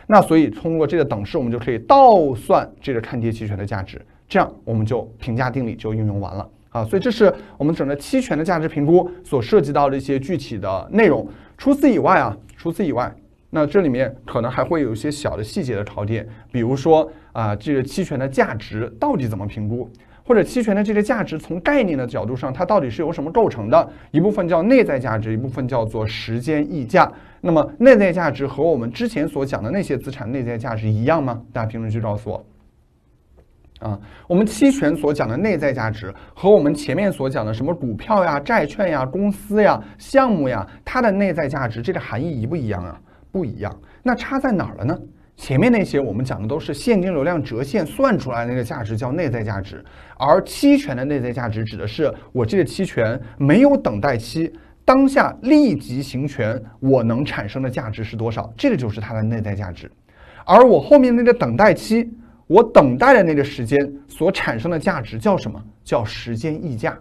那所以通过这个等式，我们就可以倒算这个看跌期权的价值。这样我们就评价定理就应用完了。啊，所以这是我们整个期权的价值评估所涉及到的一些具体的内容。除此以外啊，除此以外，那这里面可能还会有一些小的细节的考点，比如说啊，这个期权的价值到底怎么评估，或者期权的这个价值从概念的角度上，它到底是由什么构成的？一部分叫内在价值，一部分叫做时间溢价。那么内在价值和我们之前所讲的那些资产内在价值一样吗？大家评论区告诉我。啊，我们期权所讲的内在价值和我们前面所讲的什么股票呀、债券呀、公司呀、项目呀，它的内在价值，这个含义一不一样啊？不一样。那差在哪儿了呢？前面那些我们讲的都是现金流量折现算出来那个价值叫内在价值，而期权的内在价值指的是我这个期权没有等待期，当下立即行权我能产生的价值是多少，这个就是它的内在价值。而我后面那个等待期。我等待的那个时间所产生的价值叫什么？叫时间溢价。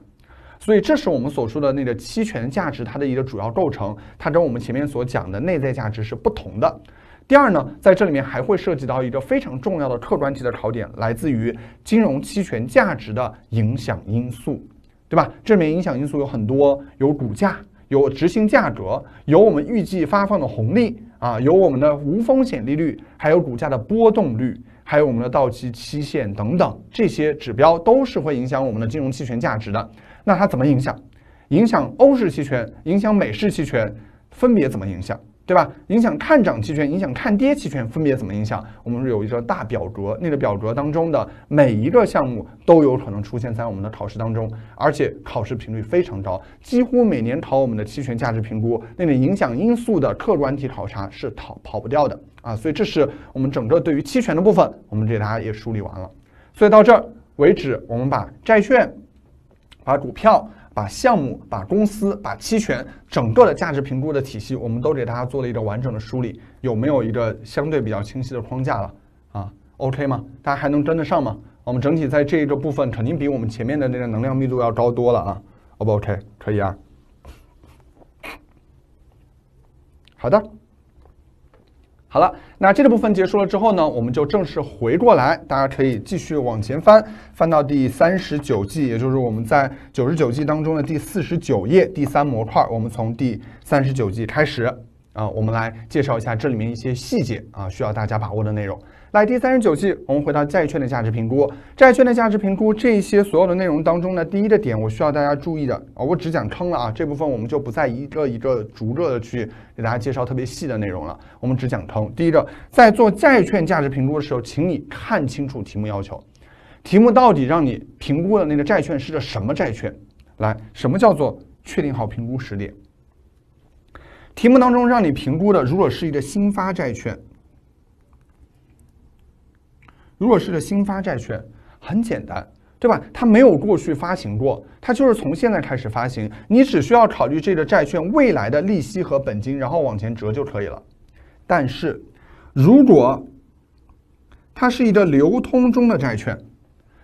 所以，这是我们所说的那个期权价值它的一个主要构成，它跟我们前面所讲的内在价值是不同的。第二呢，在这里面还会涉及到一个非常重要的客观题的考点，来自于金融期权价值的影响因素，对吧？这里面影响因素有很多，有股价、有执行价格、有我们预计发放的红利啊，有我们的无风险利率，还有股价的波动率。还有我们的到期期限等等，这些指标都是会影响我们的金融期权价值的。那它怎么影响？影响欧式期权，影响美式期权，分别怎么影响？对吧？影响看涨期权，影响看跌期权，分别怎么影响？我们有一个大表格，那个表格当中的每一个项目都有可能出现在我们的考试当中，而且考试频率非常高，几乎每年考我们的期权价值评估那个影响因素的客观题考察是逃跑不掉的啊！所以这是我们整个对于期权的部分，我们给大家也梳理完了。所以到这儿为止，我们把债券，把股票。把项目、把公司、把期权整个的价值评估的体系，我们都给大家做了一个完整的梳理，有没有一个相对比较清晰的框架了？啊，OK 吗？大家还能跟得上吗？我们整体在这一个部分肯定比我们前面的那个能量密度要高多了啊，O 不 OK？可以啊，好的。好了，那这个部分结束了之后呢，我们就正式回过来，大家可以继续往前翻，翻到第三十九季，也就是我们在九十九季当中的第四十九页第三模块，我们从第三十九季开始啊，我们来介绍一下这里面一些细节啊，需要大家把握的内容。来，第三十九期，我们回到债券的价值评估。债券的价值评估，这些所有的内容当中呢，第一个点我需要大家注意的啊，我只讲坑了啊，这部分我们就不再一个一个逐个的去给大家介绍特别细的内容了，我们只讲坑。第一个，在做债券价值评估的时候，请你看清楚题目要求，题目到底让你评估的那个债券是个什么债券？来，什么叫做确定好评估时点？题目当中让你评估的，如果是一个新发债券。弱势的新发债券很简单，对吧？它没有过去发行过，它就是从现在开始发行。你只需要考虑这个债券未来的利息和本金，然后往前折就可以了。但是，如果它是一个流通中的债券，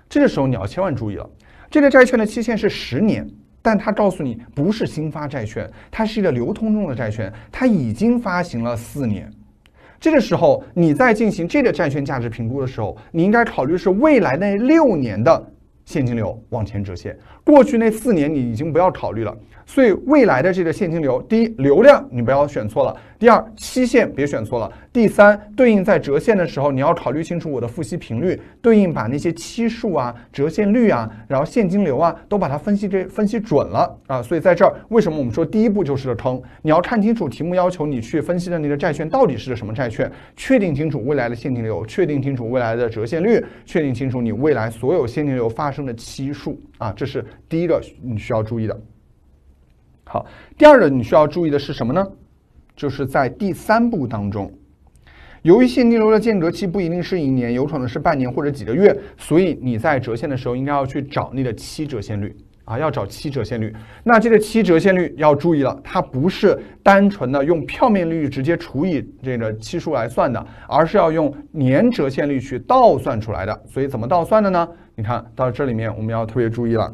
这个时候你要千万注意了。这个债券的期限是十年，但它告诉你不是新发债券，它是一个流通中的债券，它已经发行了四年。这个时候，你在进行这个债券价值评估的时候，你应该考虑是未来那六年的现金流往前折现，过去那四年你已经不要考虑了。所以，未来的这个现金流，第一流量你不要选错了。第二期限别选错了。第三，对应在折现的时候，你要考虑清楚我的付息频率，对应把那些期数啊、折现率啊，然后现金流啊，都把它分析这分析准了啊。所以在这儿，为什么我们说第一步就是个坑？你要看清楚题目要求你去分析的那个债券到底是个什么债券，确定清楚未来的现金流，确定清楚未来的折现率，确定清楚你未来所有现金流发生的期数啊。这是第一个你需要注意的。好，第二个你需要注意的是什么呢？就是在第三步当中，由于现金流的间隔期不一定是一年，有可能是半年或者几个月，所以你在折现的时候，应该要去找你的七折现率啊，要找七折现率。那这个七折现率要注意了，它不是单纯的用票面利率直接除以这个期数来算的，而是要用年折现率去倒算出来的。所以怎么倒算的呢？你看到这里面，我们要特别注意了。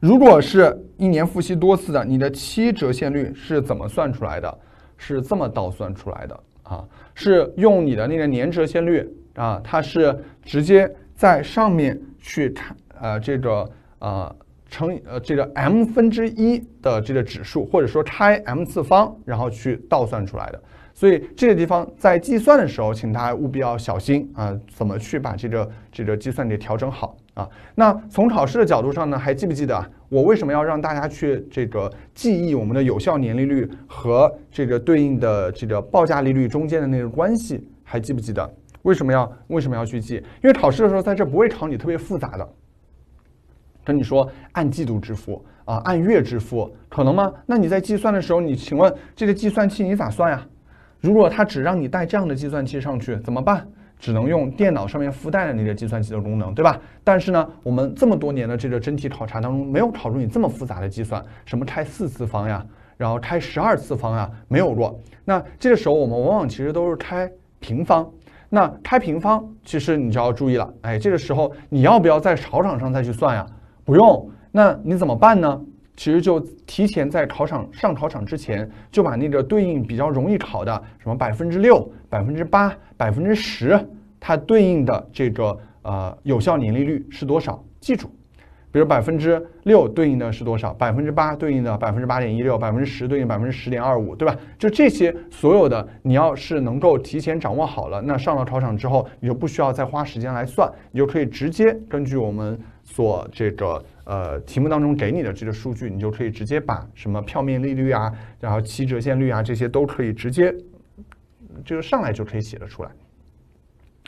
如果是一年复息多次的，你的期折现率是怎么算出来的？是这么倒算出来的啊？是用你的那个年折现率啊，它是直接在上面去看呃这个呃乘呃这个 m 分之一的这个指数，或者说开 m 次方，然后去倒算出来的。所以这个地方在计算的时候，请大家务必要小心啊，怎么去把这个这个计算给调整好。啊，那从考试的角度上呢，还记不记得我为什么要让大家去这个记忆我们的有效年利率和这个对应的这个报价利率中间的那个关系？还记不记得？为什么要为什么要去记？因为考试的时候在这不会考你特别复杂的。跟你说按季度支付啊，按月支付可能吗？那你在计算的时候，你请问这个计算器你咋算呀？如果他只让你带这样的计算器上去，怎么办？只能用电脑上面附带的那个计算机的功能，对吧？但是呢，我们这么多年的这个真题考察当中，没有考出你这么复杂的计算，什么开四次方呀，然后开十二次方呀，没有过。那这个时候，我们往往其实都是开平方。那开平方，其实你就要注意了，哎，这个时候你要不要在考场上再去算呀？不用，那你怎么办呢？其实就提前在考场上考场之前，就把那个对应比较容易考的什么百分之六、百分之八、百分之十，它对应的这个呃有效年利率是多少记住，比如百分之六对应的是多少，百分之八对应的百分之八点一六，百分之十对应百分之十点二五，对吧？就这些所有的，你要是能够提前掌握好了，那上了考场之后，你就不需要再花时间来算，你就可以直接根据我们所这个。呃，题目当中给你的这个数据，你就可以直接把什么票面利率啊，然后七折现率啊，这些都可以直接这个上来就可以写的出来。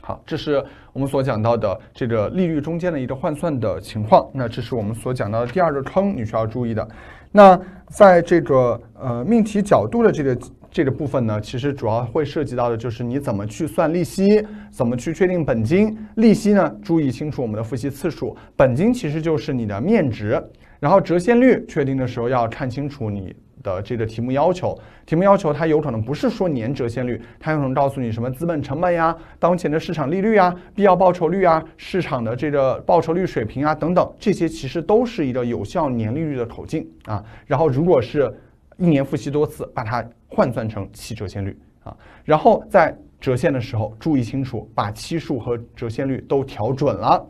好，这是我们所讲到的这个利率中间的一个换算的情况。那这是我们所讲到的第二个坑，你需要注意的。那在这个呃命题角度的这个。这个部分呢，其实主要会涉及到的就是你怎么去算利息，怎么去确定本金、利息呢？注意清楚我们的复息次数，本金其实就是你的面值，然后折现率确定的时候要看清楚你的这个题目要求。题目要求它有可能不是说年折现率，它有可能告诉你什么资本成本呀、当前的市场利率啊、必要报酬率啊、市场的这个报酬率水平啊等等，这些其实都是一个有效年利率的口径啊。然后如果是一年复习多次，把它。换算成七折现率啊，然后在折现的时候注意清楚，把期数和折现率都调准了。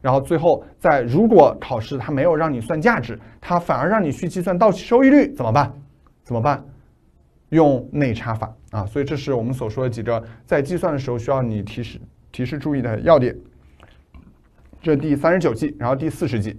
然后最后在如果考试它没有让你算价值，它反而让你去计算到期收益率怎么办？怎么办？用内插法啊。所以这是我们所说的几个在计算的时候需要你提示提示注意的要点。这第三十九计，然后第四十计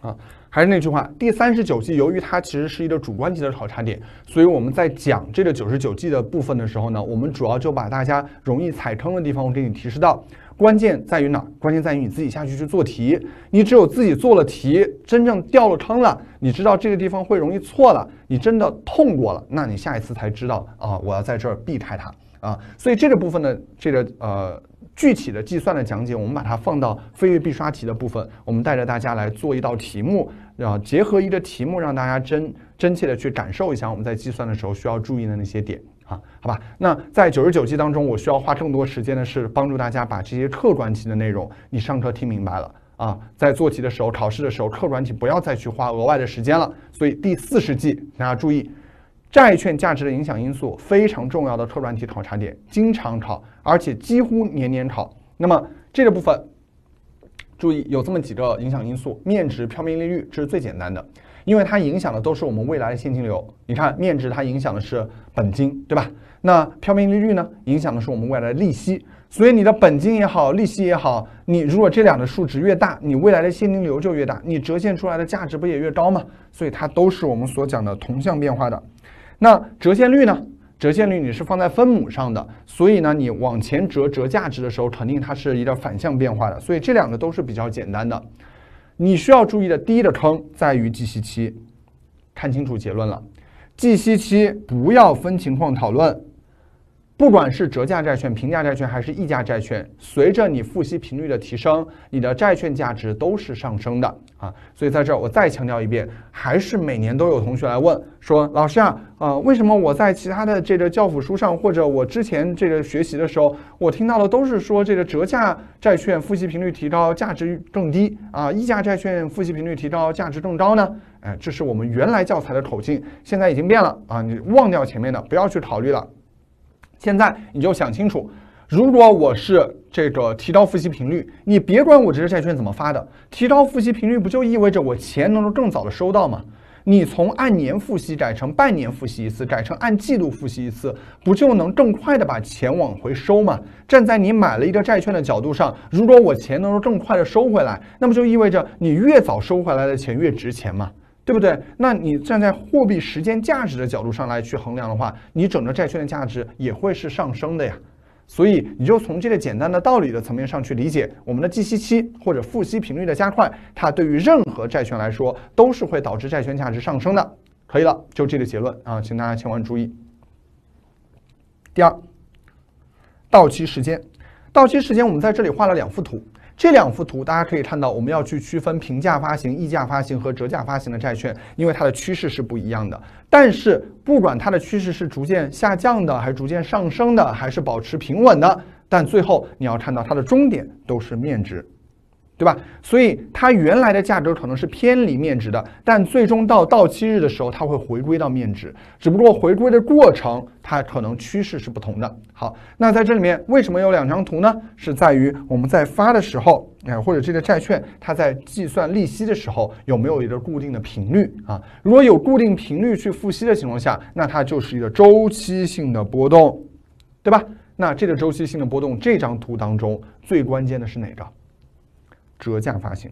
啊。还是那句话，第三十九季，由于它其实是一个主观题的考察点，所以我们在讲这个九十九季的部分的时候呢，我们主要就把大家容易踩坑的地方，我给你提示到。关键在于哪？关键在于你自己下去去做题。你只有自己做了题，真正掉了坑了，你知道这个地方会容易错了，你真的痛过了，那你下一次才知道啊，我要在这儿避开它啊。所以这个部分的这个呃。具体的计算的讲解，我们把它放到飞跃必刷题的部分。我们带着大家来做一道题目，然后结合一个题目，让大家真真切的去感受一下我们在计算的时候需要注意的那些点啊，好吧？那在九十九计当中，我需要花更多时间的是帮助大家把这些客观题的内容你上课听明白了啊，在做题的时候、考试的时候，客观题不要再去花额外的时间了。所以第四十计，大家注意。债券价值的影响因素非常重要的客观题考察点，经常考，而且几乎年年考。那么这个部分，注意有这么几个影响因素：面值、票面利率，这是最简单的，因为它影响的都是我们未来的现金流。你看，面值它影响的是本金，对吧？那票面利率呢，影响的是我们未来的利息。所以你的本金也好，利息也好，你如果这两个数值越大，你未来的现金流就越大，你折现出来的价值不也越高吗？所以它都是我们所讲的同向变化的。那折现率呢？折现率你是放在分母上的，所以呢，你往前折折价值的时候，肯定它是一个反向变化的。所以这两个都是比较简单的。你需要注意的第一个坑在于计息期，看清楚结论了，计息期不要分情况讨论。不管是折价债券、平价债券还是溢价债券，随着你付息频率的提升，你的债券价值都是上升的啊。所以在这儿我再强调一遍，还是每年都有同学来问说：“老师啊，啊，为什么我在其他的这个教辅书上，或者我之前这个学习的时候，我听到的都是说这个折价债券付息频率提高，价值更低啊；溢价债券付息频率提高，价值更高呢？”哎，这是我们原来教材的口径，现在已经变了啊！你忘掉前面的，不要去考虑了。现在你就想清楚，如果我是这个提高复息频率，你别管我这些债券怎么发的，提高复息频率不就意味着我钱能够更早的收到吗？你从按年复息改成半年复息一次，改成按季度复息一次，不就能更快的把钱往回收吗？站在你买了一个债券的角度上，如果我钱能够更快的收回来，那么就意味着你越早收回来的钱越值钱嘛。对不对？那你站在货币时间价值的角度上来去衡量的话，你整个债券的价值也会是上升的呀。所以你就从这个简单的道理的层面上去理解，我们的计息期或者付息频率的加快，它对于任何债券来说都是会导致债券价值上升的。可以了，就这个结论啊，请大家千万注意。第二，到期时间，到期时间，我们在这里画了两幅图。这两幅图大家可以看到，我们要去区分平价发行、溢价发行和折价发行的债券，因为它的趋势是不一样的。但是，不管它的趋势是逐渐下降的，还是逐渐上升的，还是保持平稳的，但最后你要看到它的终点都是面值。对吧？所以它原来的价格可能是偏离面值的，但最终到到期日的时候，它会回归到面值。只不过回归的过程，它可能趋势是不同的。好，那在这里面为什么有两张图呢？是在于我们在发的时候，哎，或者这个债券它在计算利息的时候有没有一个固定的频率啊？如果有固定频率去付息的情况下，那它就是一个周期性的波动，对吧？那这个周期性的波动，这张图当中最关键的是哪个？折价发行，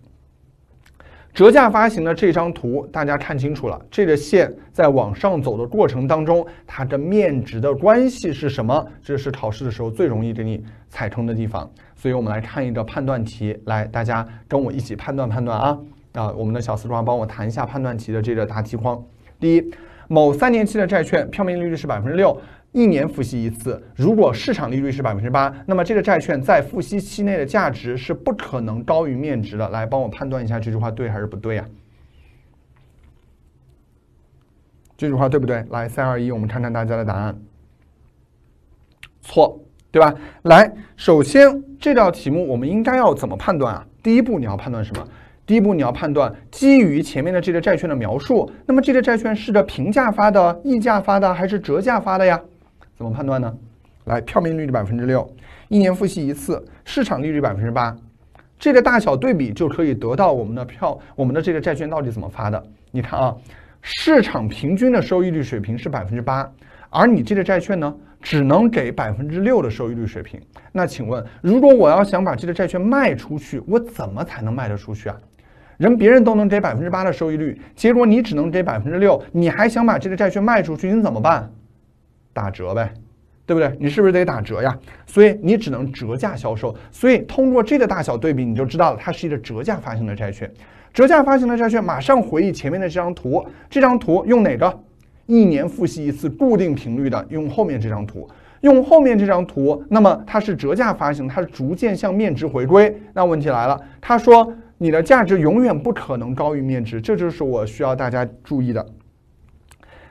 折价发行的这张图大家看清楚了，这个线在往上走的过程当中，它的面值的关系是什么？这是考试的时候最容易给你踩坑的地方，所以我们来看一个判断题，来，大家跟我一起判断判断啊！啊，我们的小四柱帮我弹一下判断题的这个答题框。第一，某三年期的债券票面利率是百分之六。一年付息一次，如果市场利率是百分之八，那么这个债券在付息期内的价值是不可能高于面值的。来，帮我判断一下这句话对还是不对呀？这句话对不对？来，三二一，我们看看大家的答案。错，对吧？来，首先这道题目我们应该要怎么判断啊？第一步你要判断什么？第一步你要判断基于前面的这个债券的描述，那么这个债券是个平价发的、溢价发的还是折价发的呀？怎么判断呢？来，票面利率百分之六，一年付息一次，市场利率百分之八，这个大小对比就可以得到我们的票，我们的这个债券到底怎么发的？你看啊，市场平均的收益率水平是百分之八，而你这个债券呢，只能给百分之六的收益率水平。那请问，如果我要想把这个债券卖出去，我怎么才能卖得出去啊？人别人都能给百分之八的收益率，结果你只能给百分之六，你还想把这个债券卖出去，你怎么办？打折呗，对不对？你是不是得打折呀？所以你只能折价销售。所以通过这个大小对比，你就知道了，它是一个折价发行的债券。折价发行的债券，马上回忆前面的这张图，这张图用哪个？一年复息一次，固定频率的，用后面这张图。用后面这张图，那么它是折价发行，它是逐渐向面值回归。那问题来了，他说你的价值永远不可能高于面值，这就是我需要大家注意的。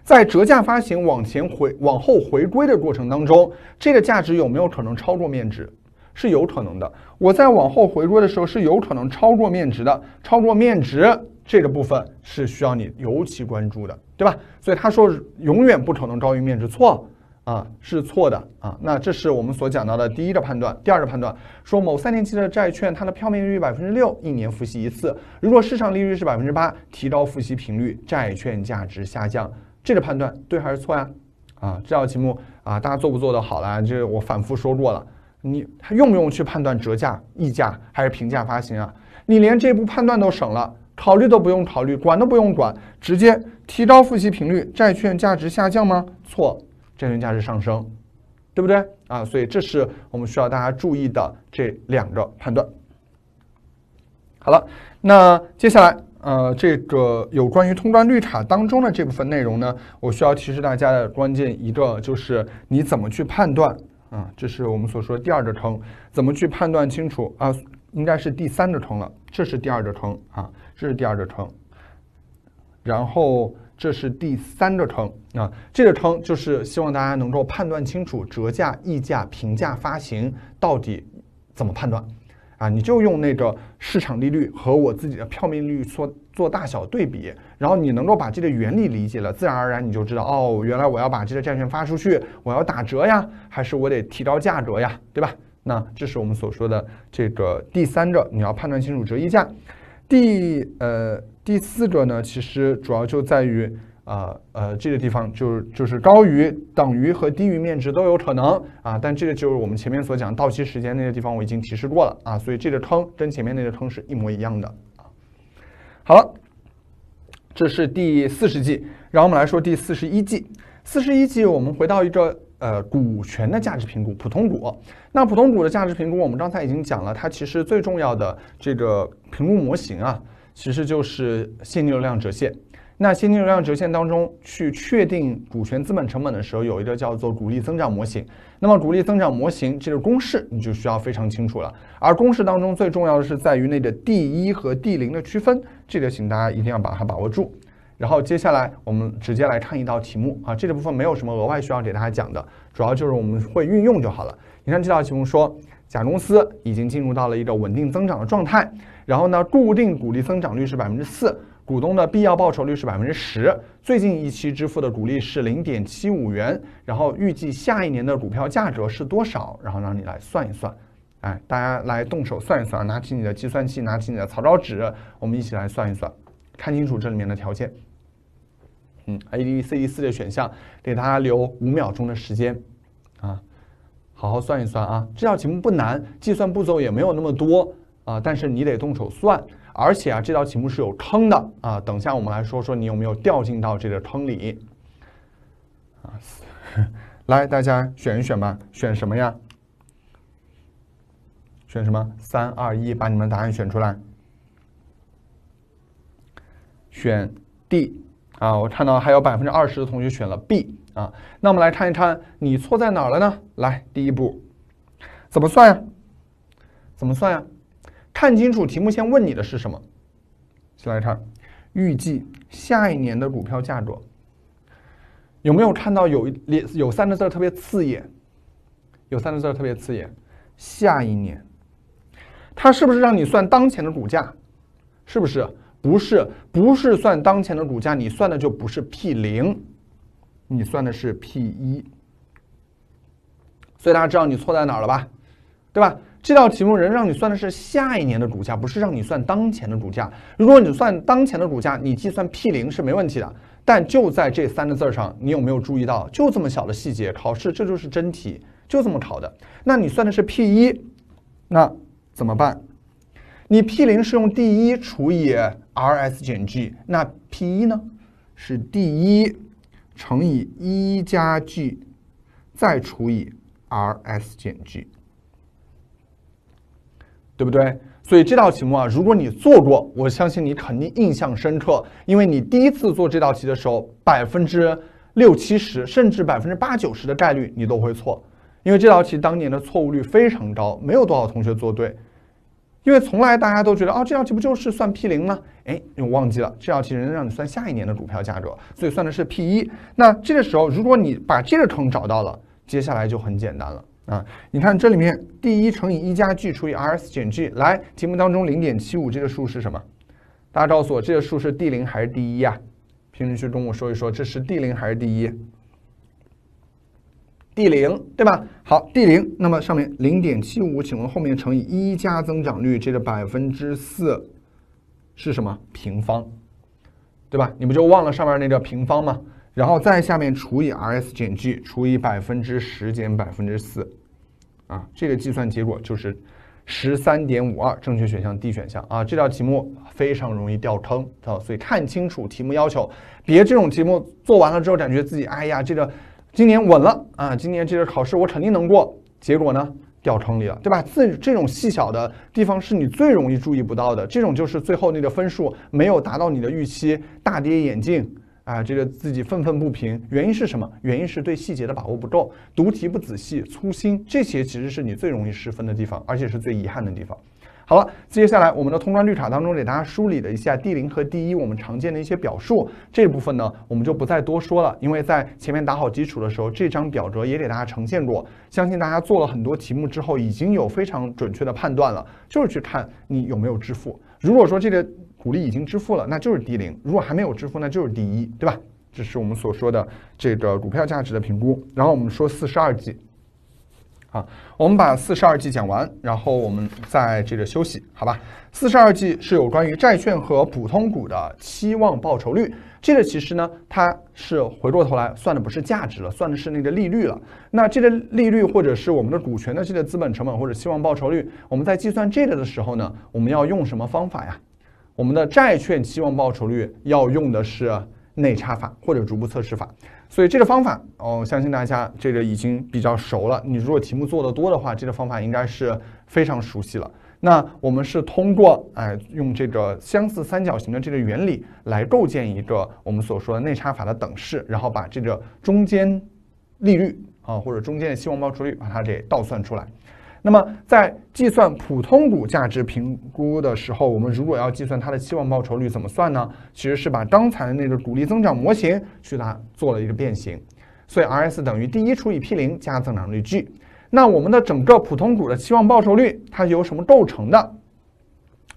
在折价发行往前回往后回归的过程当中，这个价值有没有可能超过面值？是有可能的。我在往后回归的时候是有可能超过面值的。超过面值这个部分是需要你尤其关注的，对吧？所以他说永远不可能高于面值，错啊，是错的啊。那这是我们所讲到的第一个判断。第二个判断说，某三年期的债券，它的票面利率百分之六，一年付息一次。如果市场利率是百分之八，提高付息频率，债券价值下降。这个判断对还是错呀？啊，这道题目啊，大家做不做的好了？这我反复说过了，你还用不用去判断折价、溢价还是平价发行啊？你连这步判断都省了，考虑都不用考虑，管都不用管，直接提高复习频率。债券价值下降吗？错，债券价值上升，对不对？啊，所以这是我们需要大家注意的这两个判断。好了，那接下来。呃，这个有关于通关绿卡当中的这部分内容呢，我需要提示大家的关键一个就是你怎么去判断啊，这是我们所说的第二个坑，怎么去判断清楚啊，应该是第三个坑了，这是第二个坑啊，这是第二个坑，然后这是第三个坑啊，这个坑就是希望大家能够判断清楚折价、溢价、平价发行到底怎么判断。啊，你就用那个市场利率和我自己的票面利率做做大小对比，然后你能够把这个原理理解了，自然而然你就知道哦，原来我要把这个债券发出去，我要打折呀，还是我得提高价格呀，对吧？那这是我们所说的这个第三个，你要判断清楚折溢价。第呃，第四个呢，其实主要就在于。呃呃，这个地方就就是高于、等于和低于面值都有可能啊，但这个就是我们前面所讲到期时间那个地方我已经提示过了啊，所以这个坑跟前面那个坑是一模一样的啊。好了，这是第四十季，然后我们来说第四十一季。四十一季，我们回到一个呃股权的价值评估，普通股。那普通股的价值评估，我们刚才已经讲了，它其实最重要的这个评估模型啊，其实就是现金流量折现。那现金流量折现当中去确定股权资本成本的时候，有一个叫做股利增长模型。那么股利增长模型这个公式你就需要非常清楚了。而公式当中最重要的是在于那个 D 一和 D 零的区分，这个请大家一定要把它把握住。然后接下来我们直接来看一道题目啊，这个部分没有什么额外需要给大家讲的，主要就是我们会运用就好了。你看这道题目说，甲公司已经进入到了一个稳定增长的状态，然后呢，固定股利增长率是百分之四。股东的必要报酬率是百分之十，最近一期支付的股利是零点七五元，然后预计下一年的股票价格是多少？然后让你来算一算。哎，大家来动手算一算，拿起你的计算器，拿起你的草稿纸，我们一起来算一算。看清楚这里面的条件。嗯，A、B、C、D 四个选项，给大家留五秒钟的时间啊，好好算一算啊。这道题目不难，计算步骤也没有那么多啊，但是你得动手算。而且啊，这道题目是有坑的啊！等下我们来说说你有没有掉进到这个坑里啊？来，大家选一选吧，选什么呀？选什么？三二一，把你们答案选出来。选 D 啊！我看到还有百分之二十的同学选了 B 啊！那我们来看一看你错在哪儿了呢？来，第一步怎么算呀？怎么算呀？看清楚题目，先问你的是什么？先来看，预计下一年的股票价格有没有看到有一有三个字特别刺眼？有三个字特别刺眼，下一年，它是不是让你算当前的股价？是不是？不是，不是算当前的股价，你算的就不是 P 零，你算的是 P 一。所以大家知道你错在哪儿了吧？对吧？这道题目人让你算的是下一年的股价，不是让你算当前的股价。如果你算当前的股价，你计算 P 零是没问题的。但就在这三个字儿上，你有没有注意到？就这么小的细节，考试这就是真题，就这么考的。那你算的是 P 一，那怎么办？你 P 零是用 D 一除以 RS 减 G，那 P 一呢？是 D 一乘以一加 G，再除以 RS 减 G。对不对？所以这道题目啊，如果你做过，我相信你肯定印象深刻，因为你第一次做这道题的时候，百分之六七十，甚至百分之八九十的概率你都会错，因为这道题当年的错误率非常高，没有多少同学做对。因为从来大家都觉得，哦，这道题不就是算 P 零吗？哎，你忘记了，这道题人家让你算下一年的股票价格，所以算的是 P 一。那这个时候，如果你把这个坑找到了，接下来就很简单了。啊，你看这里面 D 一乘以一加 G 除以 R S 减 G，来，题目当中零点七五这个数是什么？大家告诉我，这个数是 D 零还是 D 一呀？评论区跟我说一说，这是 D 零还是 D 一？D 零对吧？好，D 零，那么上面零点七五，请问后面乘以一加增长率这个百分之四是什么平方？对吧？你不就忘了上面那个平方吗？然后再下面除以 R S 减 G 除以百分之十减百分之四，啊，这个计算结果就是十三点五二，正确选项 D 选项啊。这道题目非常容易掉坑啊，所以看清楚题目要求，别这种题目做完了之后感觉自己哎呀，这个今年稳了啊，今年这个考试我肯定能过，结果呢掉坑里了，对吧？这这种细小的地方是你最容易注意不到的，这种就是最后那个分数没有达到你的预期，大跌眼镜。啊，这个自己愤愤不平，原因是什么？原因是对细节的把握不够，读题不仔细，粗心，这些其实是你最容易失分的地方，而且是最遗憾的地方。好了，接下来我们的通关绿卡当中给大家梳理了一下 D 零和 D 一我们常见的一些表述，这部分呢我们就不再多说了，因为在前面打好基础的时候，这张表格也给大家呈现过，相信大家做了很多题目之后已经有非常准确的判断了，就是去看你有没有支付。如果说这个股利已经支付了，那就是 D 零；如果还没有支付，那就是 D 一，对吧？这是我们所说的这个股票价值的评估。然后我们说四十二 G。啊，我们把四十二计讲完，然后我们再这个休息，好吧？四十二计是有关于债券和普通股的期望报酬率，这个其实呢，它是回过头来算的不是价值了，算的是那个利率了。那这个利率或者是我们的股权的这个资本成本或者期望报酬率，我们在计算这个的时候呢，我们要用什么方法呀？我们的债券期望报酬率要用的是内差法或者逐步测试法。所以这个方法哦，相信大家这个已经比较熟了。你如果题目做得多的话，这个方法应该是非常熟悉了。那我们是通过哎，用这个相似三角形的这个原理来构建一个我们所说的内插法的等式，然后把这个中间利率啊，或者中间的希望报酬率把它给倒算出来。那么，在计算普通股价值评估的时候，我们如果要计算它的期望报酬率，怎么算呢？其实是把刚才的那个股利增长模型去它做了一个变形，所以 R S 等于 D 1除以 P 0加增长率 g。那我们的整个普通股的期望报酬率它由什么构成的？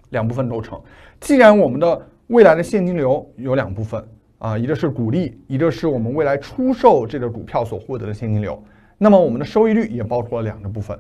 两部分构成。既然我们的未来的现金流有两部分啊，一个是股利，一个是我们未来出售这个股票所获得的现金流，那么我们的收益率也包括了两个部分。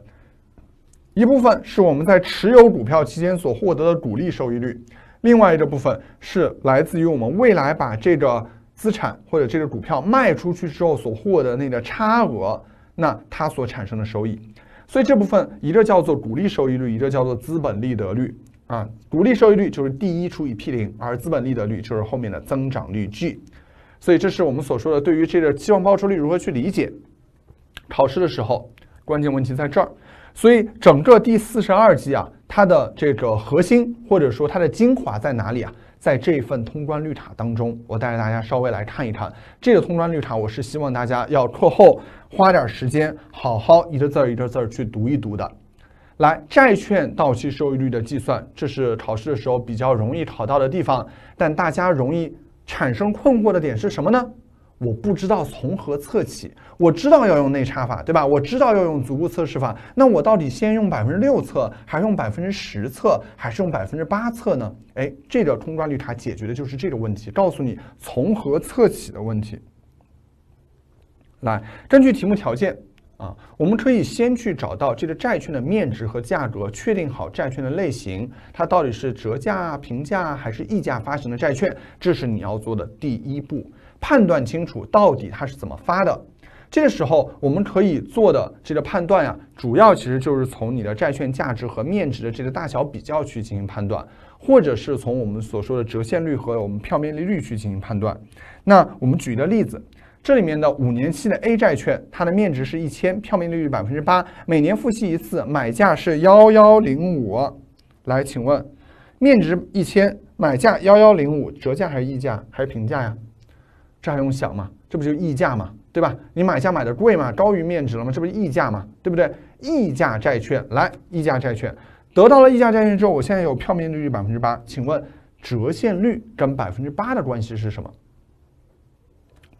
一部分是我们在持有股票期间所获得的股利收益率，另外一个部分是来自于我们未来把这个资产或者这个股票卖出去之后所获得那个差额，那它所产生的收益。所以这部分一个叫做股利收益率，一个叫做资本利得率啊。股利收益率就是 D 一除以 P 零，而资本利得率就是后面的增长率 G。所以这是我们所说的对于这个期望报酬率如何去理解。考试的时候关键问题在这儿。所以整个第四十二季啊，它的这个核心或者说它的精华在哪里啊？在这份通关绿卡当中，我带着大家稍微来看一看这个通关绿卡。我是希望大家要课后花点时间，好好一个字儿一个字儿去读一读的。来，债券到期收益率的计算，这是考试的时候比较容易考到的地方，但大家容易产生困惑的点是什么呢？我不知道从何测起，我知道要用内插法，对吧？我知道要用足部测试法，那我到底先用百分之六测，还是用百分之十测，还是用百分之八测呢？哎，这个空装绿茶解决的就是这个问题，告诉你从何测起的问题。来，根据题目条件啊，我们可以先去找到这个债券的面值和价格，确定好债券的类型，它到底是折价、平价还是溢价发行的债券，这是你要做的第一步。判断清楚到底它是怎么发的，这个时候我们可以做的这个判断呀，主要其实就是从你的债券价值和面值的这个大小比较去进行判断，或者是从我们所说的折现率和我们票面利率去进行判断。那我们举一个例子，这里面的五年期的 A 债券，它的面值是一千，票面利率百分之八，每年付息一次，买价是幺幺零五。来，请问面值一千，买价幺幺零五，折价还是溢价还是平价呀？这还用想吗？这不就溢价吗？对吧？你买价买的贵嘛，高于面值了嘛，这不是溢价嘛？对不对？溢价债券来，溢价债券得到了溢价债券之后，我现在有票面利率百分之八，请问折现率跟百分之八的关系是什么？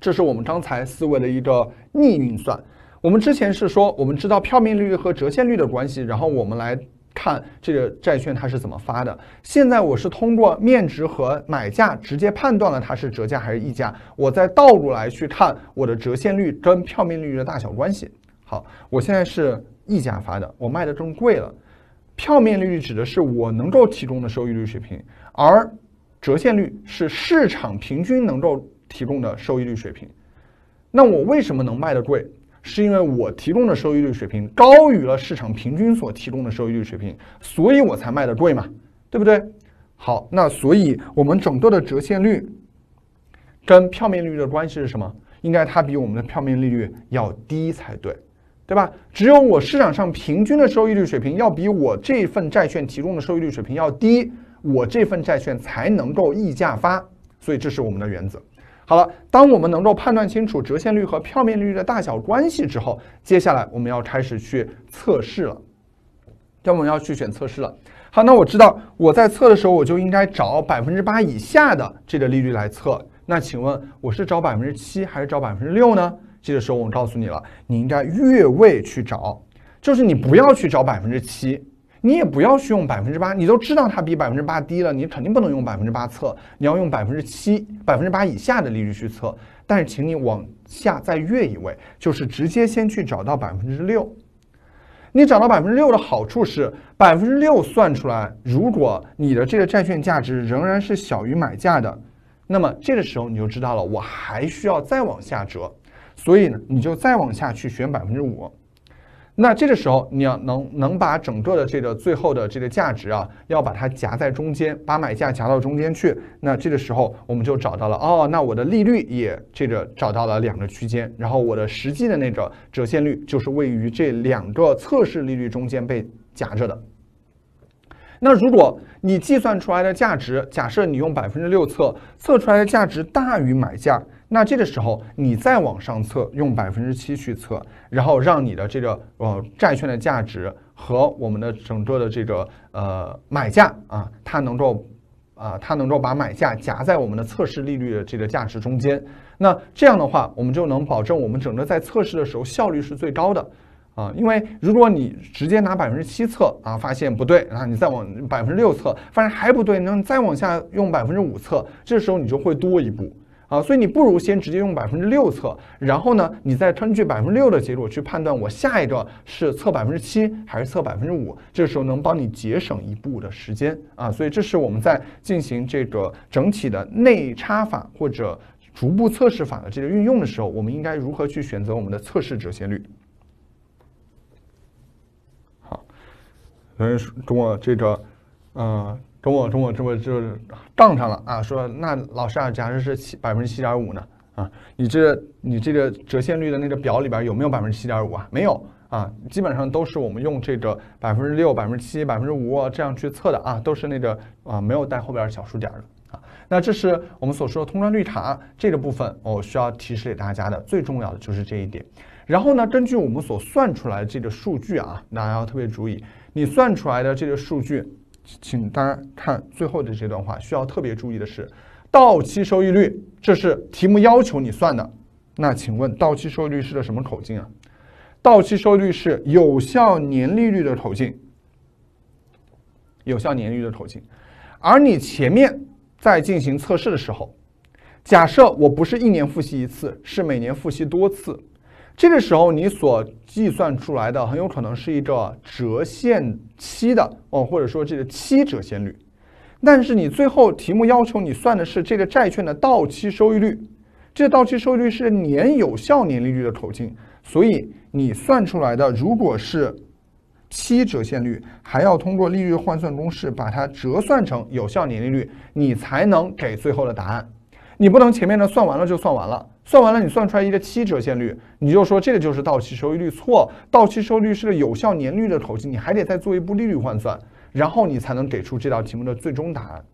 这是我们刚才思维的一个逆运算。我们之前是说，我们知道票面利率和折现率的关系，然后我们来。看这个债券它是怎么发的。现在我是通过面值和买价直接判断了它是折价还是溢价。我再倒过来去看我的折现率跟票面利率的大小关系。好，我现在是溢价发的，我卖的更贵了。票面利率指的是我能够提供的收益率水平，而折现率是市场平均能够提供的收益率水平。那我为什么能卖的贵？是因为我提供的收益率水平高于了市场平均所提供的收益率水平，所以我才卖的贵嘛，对不对？好，那所以我们整个的折现率跟票面利率的关系是什么？应该它比我们的票面利率要低才对，对吧？只有我市场上平均的收益率水平要比我这份债券提供的收益率水平要低，我这份债券才能够溢价发，所以这是我们的原则。好了，当我们能够判断清楚折现率和票面利率的大小关系之后，接下来我们要开始去测试了，我们要去选测试了。好，那我知道我在测的时候，我就应该找百分之八以下的这个利率来测。那请问我是找百分之七还是找百分之六呢？这个时候我告诉你了，你应该越位去找，就是你不要去找百分之七。你也不要去用百分之八，你都知道它比百分之八低了，你肯定不能用百分之八测，你要用百分之七、百分之八以下的利率去测。但是，请你往下再越一位，就是直接先去找到百分之六。你找到百分之六的好处是，百分之六算出来，如果你的这个债券价值仍然是小于买价的，那么这个时候你就知道了，我还需要再往下折。所以呢，你就再往下去选百分之五。那这个时候，你要能能把整个的这个最后的这个价值啊，要把它夹在中间，把买价夹到中间去。那这个时候，我们就找到了哦，那我的利率也这个找到了两个区间，然后我的实际的那个折现率就是位于这两个测试利率中间被夹着的。那如果你计算出来的价值，假设你用百分之六测测出来的价值大于买价。那这个时候，你再往上测，用百分之七去测，然后让你的这个呃债券的价值和我们的整个的这个呃买价啊，它能够啊，它能够把买价夹在我们的测试利率的这个价值中间。那这样的话，我们就能保证我们整个在测试的时候效率是最高的啊。因为如果你直接拿百分之七测啊，发现不对后你再往百分之六测，发现还不对，那你再往下用百分之五测，这时候你就会多一步。啊，所以你不如先直接用百分之六测，然后呢，你再根据百分之六的结果去判断我下一个是测百分之七还是测百分之五，这时候能帮你节省一步的时间啊。所以这是我们在进行这个整体的内插法或者逐步测试法的这个运用的时候，我们应该如何去选择我们的测试折现率？好，来通过这个，呃。跟我跟我这不就杠上了啊？说那老师啊，假设是七百分之七点五呢？啊，你这你这个折现率的那个表里边有没有百分之七点五啊？没有啊，基本上都是我们用这个百分之六、百分之七、百分之五这样去测的啊，都是那个啊没有带后边小数点的啊。那这是我们所说的通胀绿查这个部分，我需要提示给大家的最重要的就是这一点。然后呢，根据我们所算出来的这个数据啊，大家要特别注意，你算出来的这个数据。请大家看最后的这段话，需要特别注意的是，到期收益率这是题目要求你算的。那请问到期收益率是个什么口径啊？到期收益率是有效年利率的口径，有效年利率的口径。而你前面在进行测试的时候，假设我不是一年复习一次，是每年复习多次。这个时候，你所计算出来的很有可能是一个折现期的哦，或者说这个期折现率。但是你最后题目要求你算的是这个债券的到期收益率，这个到期收益率是年有效年利率的口径。所以你算出来的如果是期折现率，还要通过利率换算公式把它折算成有效年利率，你才能给最后的答案。你不能前面的算完了就算完了。算完了，你算出来一个七折现率，你就说这个就是到期收益率，错。到期收益率是个有效年率的口径，你还得再做一步利率换算，然后你才能给出这道题目的最终答案。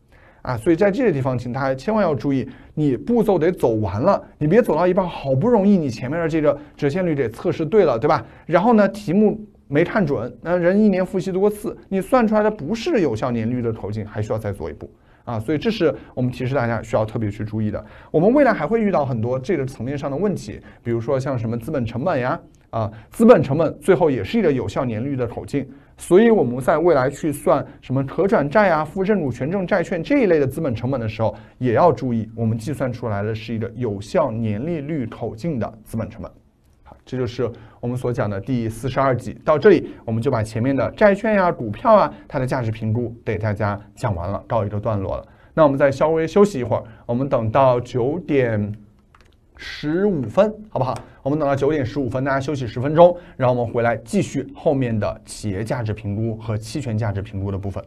啊，所以在这个地方，请大家千万要注意，你步骤得走完了，你别走到一半，好不容易你前面的这个折现率得测试对了，对吧？然后呢，题目没看准，那人一年复习多次，你算出来的不是有效年率的口径，还需要再做一步。啊，所以这是我们提示大家需要特别去注意的。我们未来还会遇到很多这个层面上的问题，比如说像什么资本成本呀，啊，资本成本最后也是一个有效年率的口径。所以我们在未来去算什么可转债啊、负债股权证债券这一类的资本成本的时候，也要注意，我们计算出来的是一个有效年利率口径的资本成本。这就是我们所讲的第四十二集。到这里，我们就把前面的债券呀、股票啊，它的价值评估给大家讲完了，告一个段落了。那我们再稍微休息一会儿，我们等到九点十五分，好不好？我们等到九点十五分，大家休息十分钟，然后我们回来继续后面的企业价值评估和期权价值评估的部分。